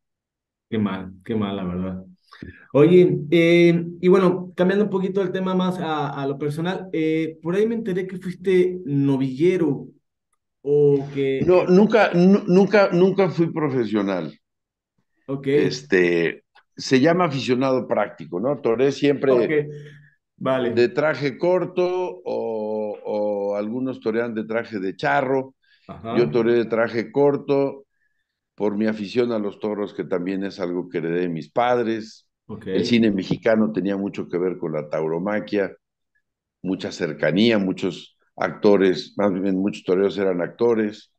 Qué mal, qué mal, la verdad. Oye, eh, y bueno, cambiando un poquito el tema más a, lo personal, eh, por ahí me enteré que fuiste novillero o que... No, nunca, nunca,
nunca fui profesional. Ok. Este, se llama aficionado práctico, ¿no? Toré siempre vale. de traje corto o, algunos torean de traje de charro. Yo toré de traje corto por mi afición a los toros, que también es algo que heredé de mis padres. El cine mexicano tenía mucho que ver con la tauromaquia, mucha cercanía, muchos actores, más bien muchos toreros eran actores,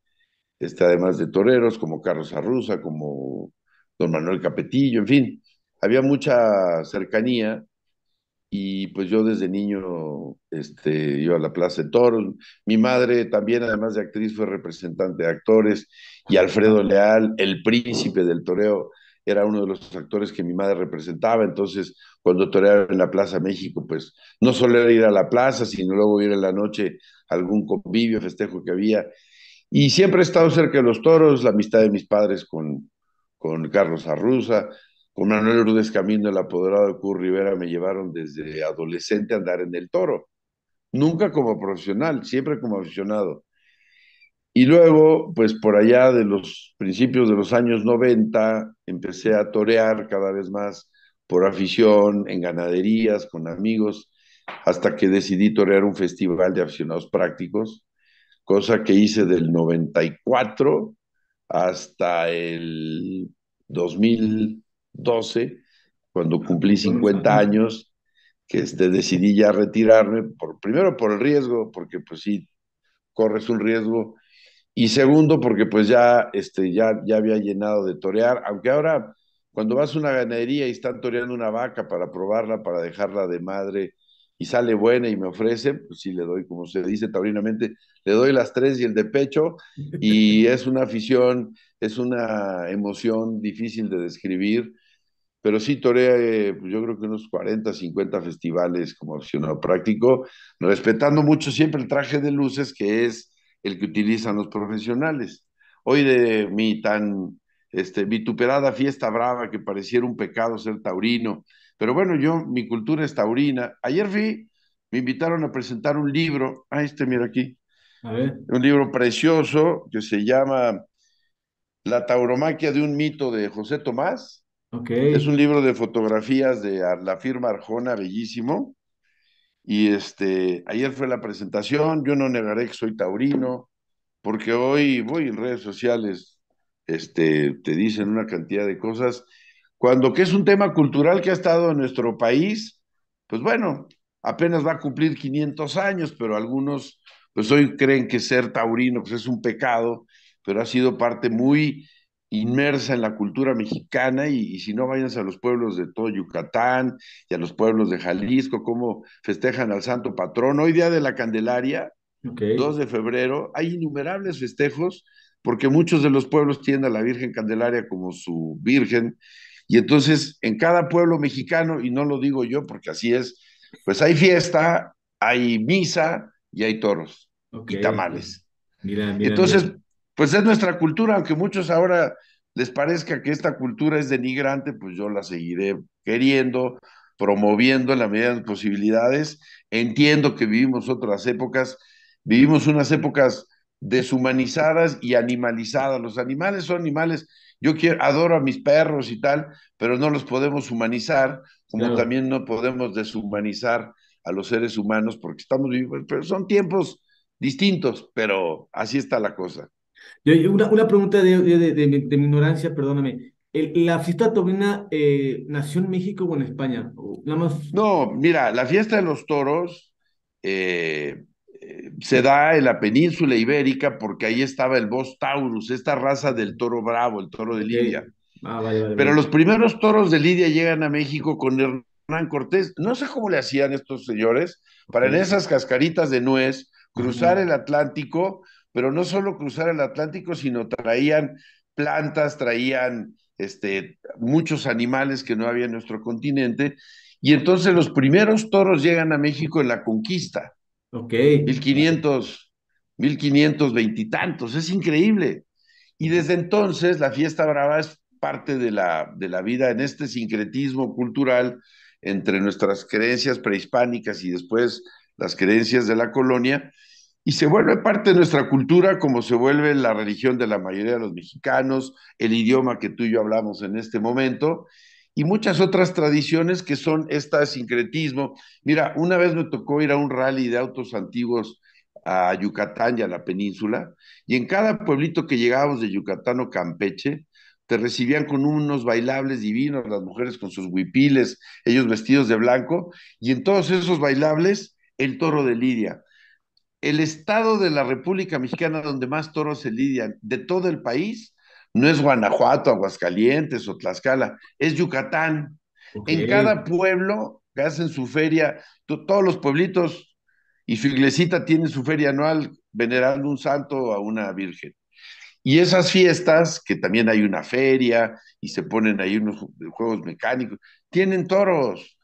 este, además de toreros como Carlos Arruza, como don Manuel Capetillo, en fin, había mucha cercanía y pues yo desde niño este, iba a la Plaza de Toros. Mi madre también, además de actriz, fue representante de actores y Alfredo Leal, el príncipe del toreo, era uno de los actores que mi madre representaba, entonces cuando toreaba en la Plaza México, pues no solo era ir a la plaza, sino luego ir en la noche a algún convivio, festejo que había. Y siempre he estado cerca de los toros, la amistad de mis padres con, con Carlos Arruza, con Manuel Urdes Camino, el apoderado de Cur Rivera, me llevaron desde adolescente a andar en el toro. Nunca como profesional, siempre como aficionado. Y luego, pues por allá de los principios de los años 90, empecé a torear cada vez más por afición, en ganaderías, con amigos, hasta que decidí torear un festival de aficionados prácticos, cosa que hice del 94 hasta el 2012, cuando cumplí 50 años, que este, decidí ya retirarme, por, primero por el riesgo, porque pues sí, corres un riesgo y segundo, porque pues ya, este, ya, ya había llenado de torear, aunque ahora cuando vas a una ganadería y están toreando una vaca para probarla, para dejarla de madre y sale buena y me ofrece, pues sí le doy, como se dice taurinamente, le doy las tres y el de pecho y es una afición, es una emoción difícil de describir, pero sí torea, pues, yo creo que unos 40, 50 festivales como aficionado práctico, respetando mucho siempre el traje de luces que es el que utilizan los profesionales. Hoy de mi tan este, vituperada fiesta brava que pareciera un pecado ser taurino, pero bueno, yo, mi cultura es taurina. Ayer vi, me invitaron a presentar un libro, ah, este, mira aquí, un libro precioso que se llama La tauromaquia de un mito de José Tomás. Es un libro de fotografías de la firma Arjona, bellísimo. Y este, ayer fue la presentación, yo no negaré que soy taurino, porque hoy voy en redes sociales, este, te dicen una cantidad de cosas, cuando que es un tema cultural que ha estado en nuestro país, pues bueno, apenas va a cumplir 500 años, pero algunos pues hoy creen que ser taurino pues es un pecado, pero ha sido parte muy inmersa en la cultura mexicana y, si no vayas a los pueblos de todo Yucatán y a los pueblos de Jalisco, cómo festejan al santo patrón. Hoy día de la Candelaria, 2 de febrero, hay innumerables festejos porque muchos de los pueblos tienen a la Virgen Candelaria como su Virgen. Y entonces en cada pueblo mexicano, y no lo digo yo porque así es, pues hay fiesta, hay misa y hay toros
y tamales. Mira, entonces
pues es nuestra cultura, aunque muchos ahora les parezca que esta cultura es denigrante, pues yo la seguiré queriendo, promoviendo en la medida de posibilidades. Entiendo que vivimos otras épocas, vivimos unas épocas deshumanizadas y animalizadas. Los animales son animales. Yo quiero, adoro a mis perros y tal, pero no los podemos humanizar, como también no podemos deshumanizar a los seres humanos porque estamos vivos, pero son tiempos distintos, pero así está la cosa.
Una, pregunta de, mi, ignorancia, perdóname. ¿La fiesta taurina eh, nació en México o en España?
No, mira, la fiesta de los toros eh, eh, se da en la península ibérica porque ahí estaba el Bos Taurus, esta raza del toro bravo, el toro de Lidia.
Ah, Pero los primeros
toros de Lidia llegan a México con Hernán Cortés. No sé cómo le hacían estos señores para en esas cascaritas de nuez cruzar el Atlántico pero no solo cruzar el Atlántico, sino traían plantas, traían este, muchos animales que no había en nuestro continente. Y entonces los primeros toros llegan a México en la conquista. Ok. 1500, 1520 y tantos. Es increíble. Y desde entonces la fiesta brava es parte de la, de la vida en este sincretismo cultural entre nuestras creencias prehispánicas y después las creencias de la colonia, y se vuelve parte de nuestra cultura como se vuelve la religión de la mayoría de los mexicanos, el idioma que tú y yo hablamos en este momento y muchas otras tradiciones que son esta sincretismo. Mira, una vez me tocó ir a un rally de autos antiguos a Yucatán y a la península, y en cada pueblito que llegábamos de Yucatán o Campeche, te recibían con unos bailables divinos, las mujeres con sus huipiles, ellos vestidos de blanco, y en todos esos bailables, el toro de Lidia el estado de la República Mexicana donde más toros se lidian de todo el país no es Guanajuato, Aguascalientes o Tlaxcala, es Yucatán. En cada pueblo que hacen su feria, todos los pueblitos y su iglesita tienen su feria anual venerando un santo a una virgen. Y esas fiestas, que también hay una feria y se ponen ahí unos juegos mecánicos, tienen toros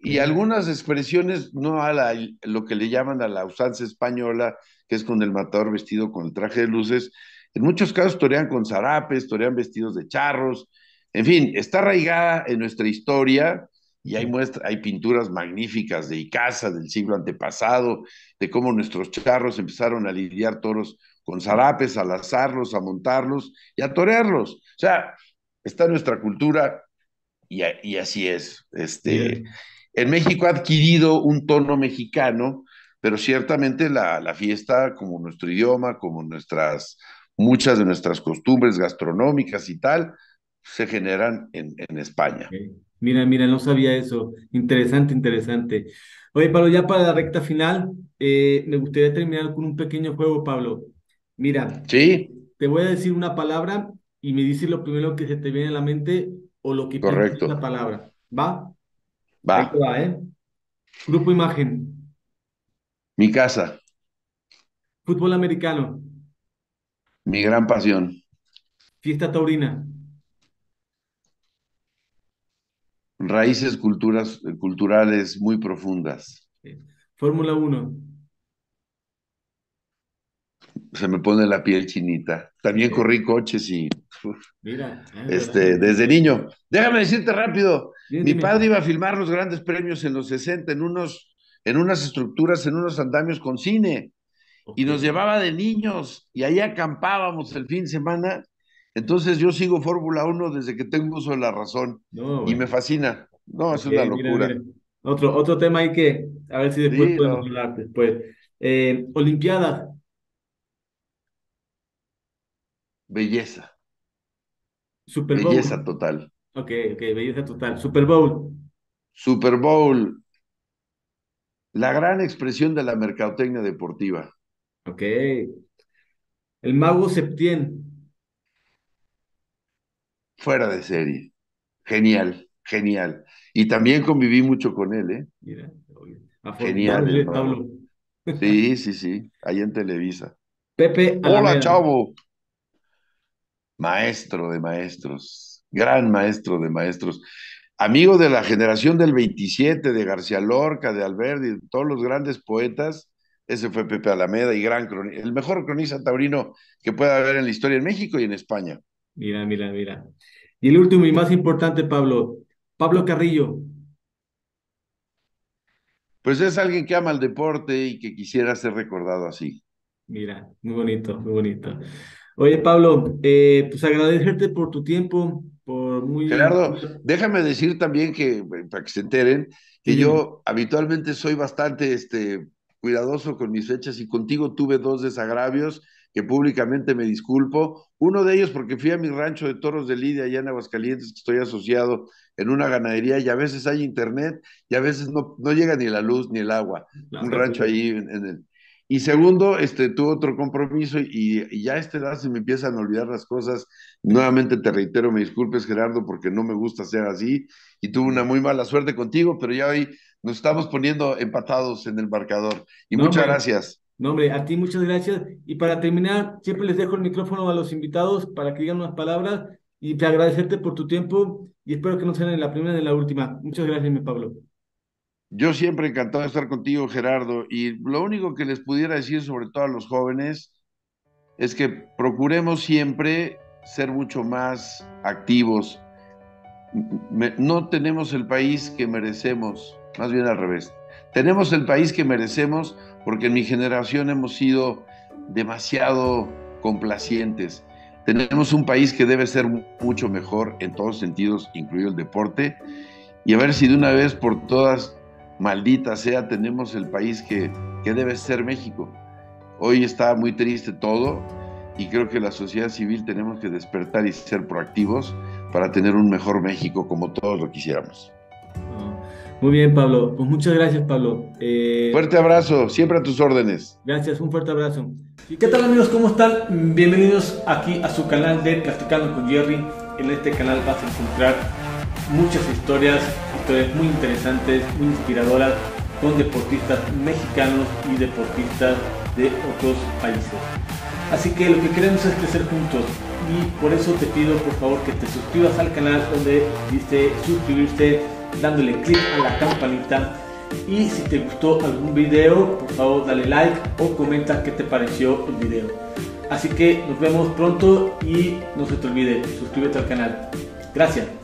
y algunas expresiones, no a lo que le llaman a la usanza española, que es con el matador vestido con el traje de luces, en muchos casos torean con zarapes, torean vestidos de charros, en fin, está arraigada en nuestra historia y hay, hay pinturas magníficas de Icaza del siglo antepasado, de cómo nuestros charros empezaron a lidiar toros con zarapes, a lazarlos, a montarlos y a torearlos. O sea, está nuestra cultura y, así es. Este, en México ha adquirido un tono mexicano, pero ciertamente la, fiesta, como nuestro idioma, como nuestras, muchas de nuestras costumbres gastronómicas y tal, se generan en, España.
Mira, mira, no sabía eso. Interesante, interesante. Oye, Pablo, ya para la recta final, eh, me gustaría terminar con un pequeño juego, Pablo. Mira, ¿Sí? te voy a decir una palabra y me dices lo primero que se te viene a la mente o lo que Correcto. de la palabra. ¿Va? ¿eh? Grupo Imagen.
Mi casa.
Fútbol americano.
Mi gran pasión.
Fiesta taurina.
Raíces culturales muy profundas.
Fórmula 1.
Se me pone la piel chinita. También corrí coches y... Mira, eh, este, desde niño. Déjame decirte rápido, mi padre iba a filmar los grandes premios en los 60 en, unos, en unas estructuras, en unos andamios con cine. Y nos llevaba de niños y ahí acampábamos el fin de semana. Entonces yo sigo Fórmula 1 desde que tengo uso de la razón y me fascina. No, es una locura.
Otro, otro tema hay que, a ver si después podemos hablar eh, Olimpiada. Belleza.
Super Belleza total.
Ok, ok, belleza total. Super Bowl.
Super Bowl. La gran expresión de la mercadotecnia deportiva. Ok. El mago Septién. Fuera de serie. Genial, genial. Y también conviví mucho con él, ¿eh? Mira, genial. Sí, sí, sí. Ahí en Televisa.
Pepe. Hola,
chavo. Maestro de maestros gran maestro de maestros, amigo de la generación del 27, de García Lorca, de Alberti, de todos los grandes poetas, ese fue Pepe Alameda y gran el mejor cronista taurino que pueda haber en la historia en México y en España.
Mira, mira, mira.
Y el último y más importante, Pablo, Pablo Carrillo. Pues es alguien que ama el deporte y que quisiera ser recordado
así. Mira, muy bonito, muy bonito. Oye, Pablo, eh, pues agradecerte por tu tiempo, Gerardo, déjame decir también que, para
que se enteren, que yo habitualmente soy bastante este, cuidadoso con mis fechas y contigo tuve dos desagravios que públicamente me disculpo. Uno de ellos porque fui a mi rancho de toros de Lidia allá en Aguascalientes, que estoy asociado en una ganadería y a veces hay internet y a veces no, no llega ni la luz ni el agua. Un rancho ahí en, el, y segundo, este, tuve otro compromiso y, ya a esta edad se me empiezan a olvidar las cosas. Nuevamente te reitero, me disculpes Gerardo porque no me gusta ser así y tuve una muy mala suerte contigo, pero ya hoy nos estamos poniendo empatados en el marcador. Y muchas gracias.
No, hombre, a ti muchas gracias. Y para terminar, siempre les dejo el micrófono a los invitados para que digan unas palabras y te agradecerte por tu tiempo y espero que no sean en la primera ni en la última. Muchas gracias, mi Pablo.
Yo siempre encantado de estar contigo, Gerardo, y lo único que les pudiera decir, sobre todo a los jóvenes, es que procuremos siempre ser mucho más activos. No tenemos el país que merecemos, más bien al revés. Tenemos el país que merecemos porque en mi generación hemos sido demasiado complacientes. Tenemos un país que debe ser mucho mejor en todos sentidos, incluido el deporte, y a ver si de una vez por todas maldita sea, tenemos el país que, debe ser México. Hoy está muy triste todo y creo que la sociedad civil tenemos que despertar y ser proactivos para tener un mejor México como todos lo quisiéramos.
Ah, muy bien, Pablo. Pues muchas gracias, Pablo. Eh, fuerte abrazo, siempre a tus órdenes. Gracias, un fuerte abrazo. ¿Qué tal amigos? ¿Cómo están? Bienvenidos aquí a su canal de Platicando con Jerry. En este canal vas a encontrar muchas historias muy interesantes, muy inspiradoras con deportistas mexicanos y deportistas de otros países. Así que lo que queremos es crecer juntos y por eso te pido por favor que te suscribas al canal donde viste suscribirte dándole clic a la campanita y si te gustó algún video por favor dale like o comenta qué te pareció el video. Así que nos vemos pronto y no se te olvide, suscríbete al canal. Gracias.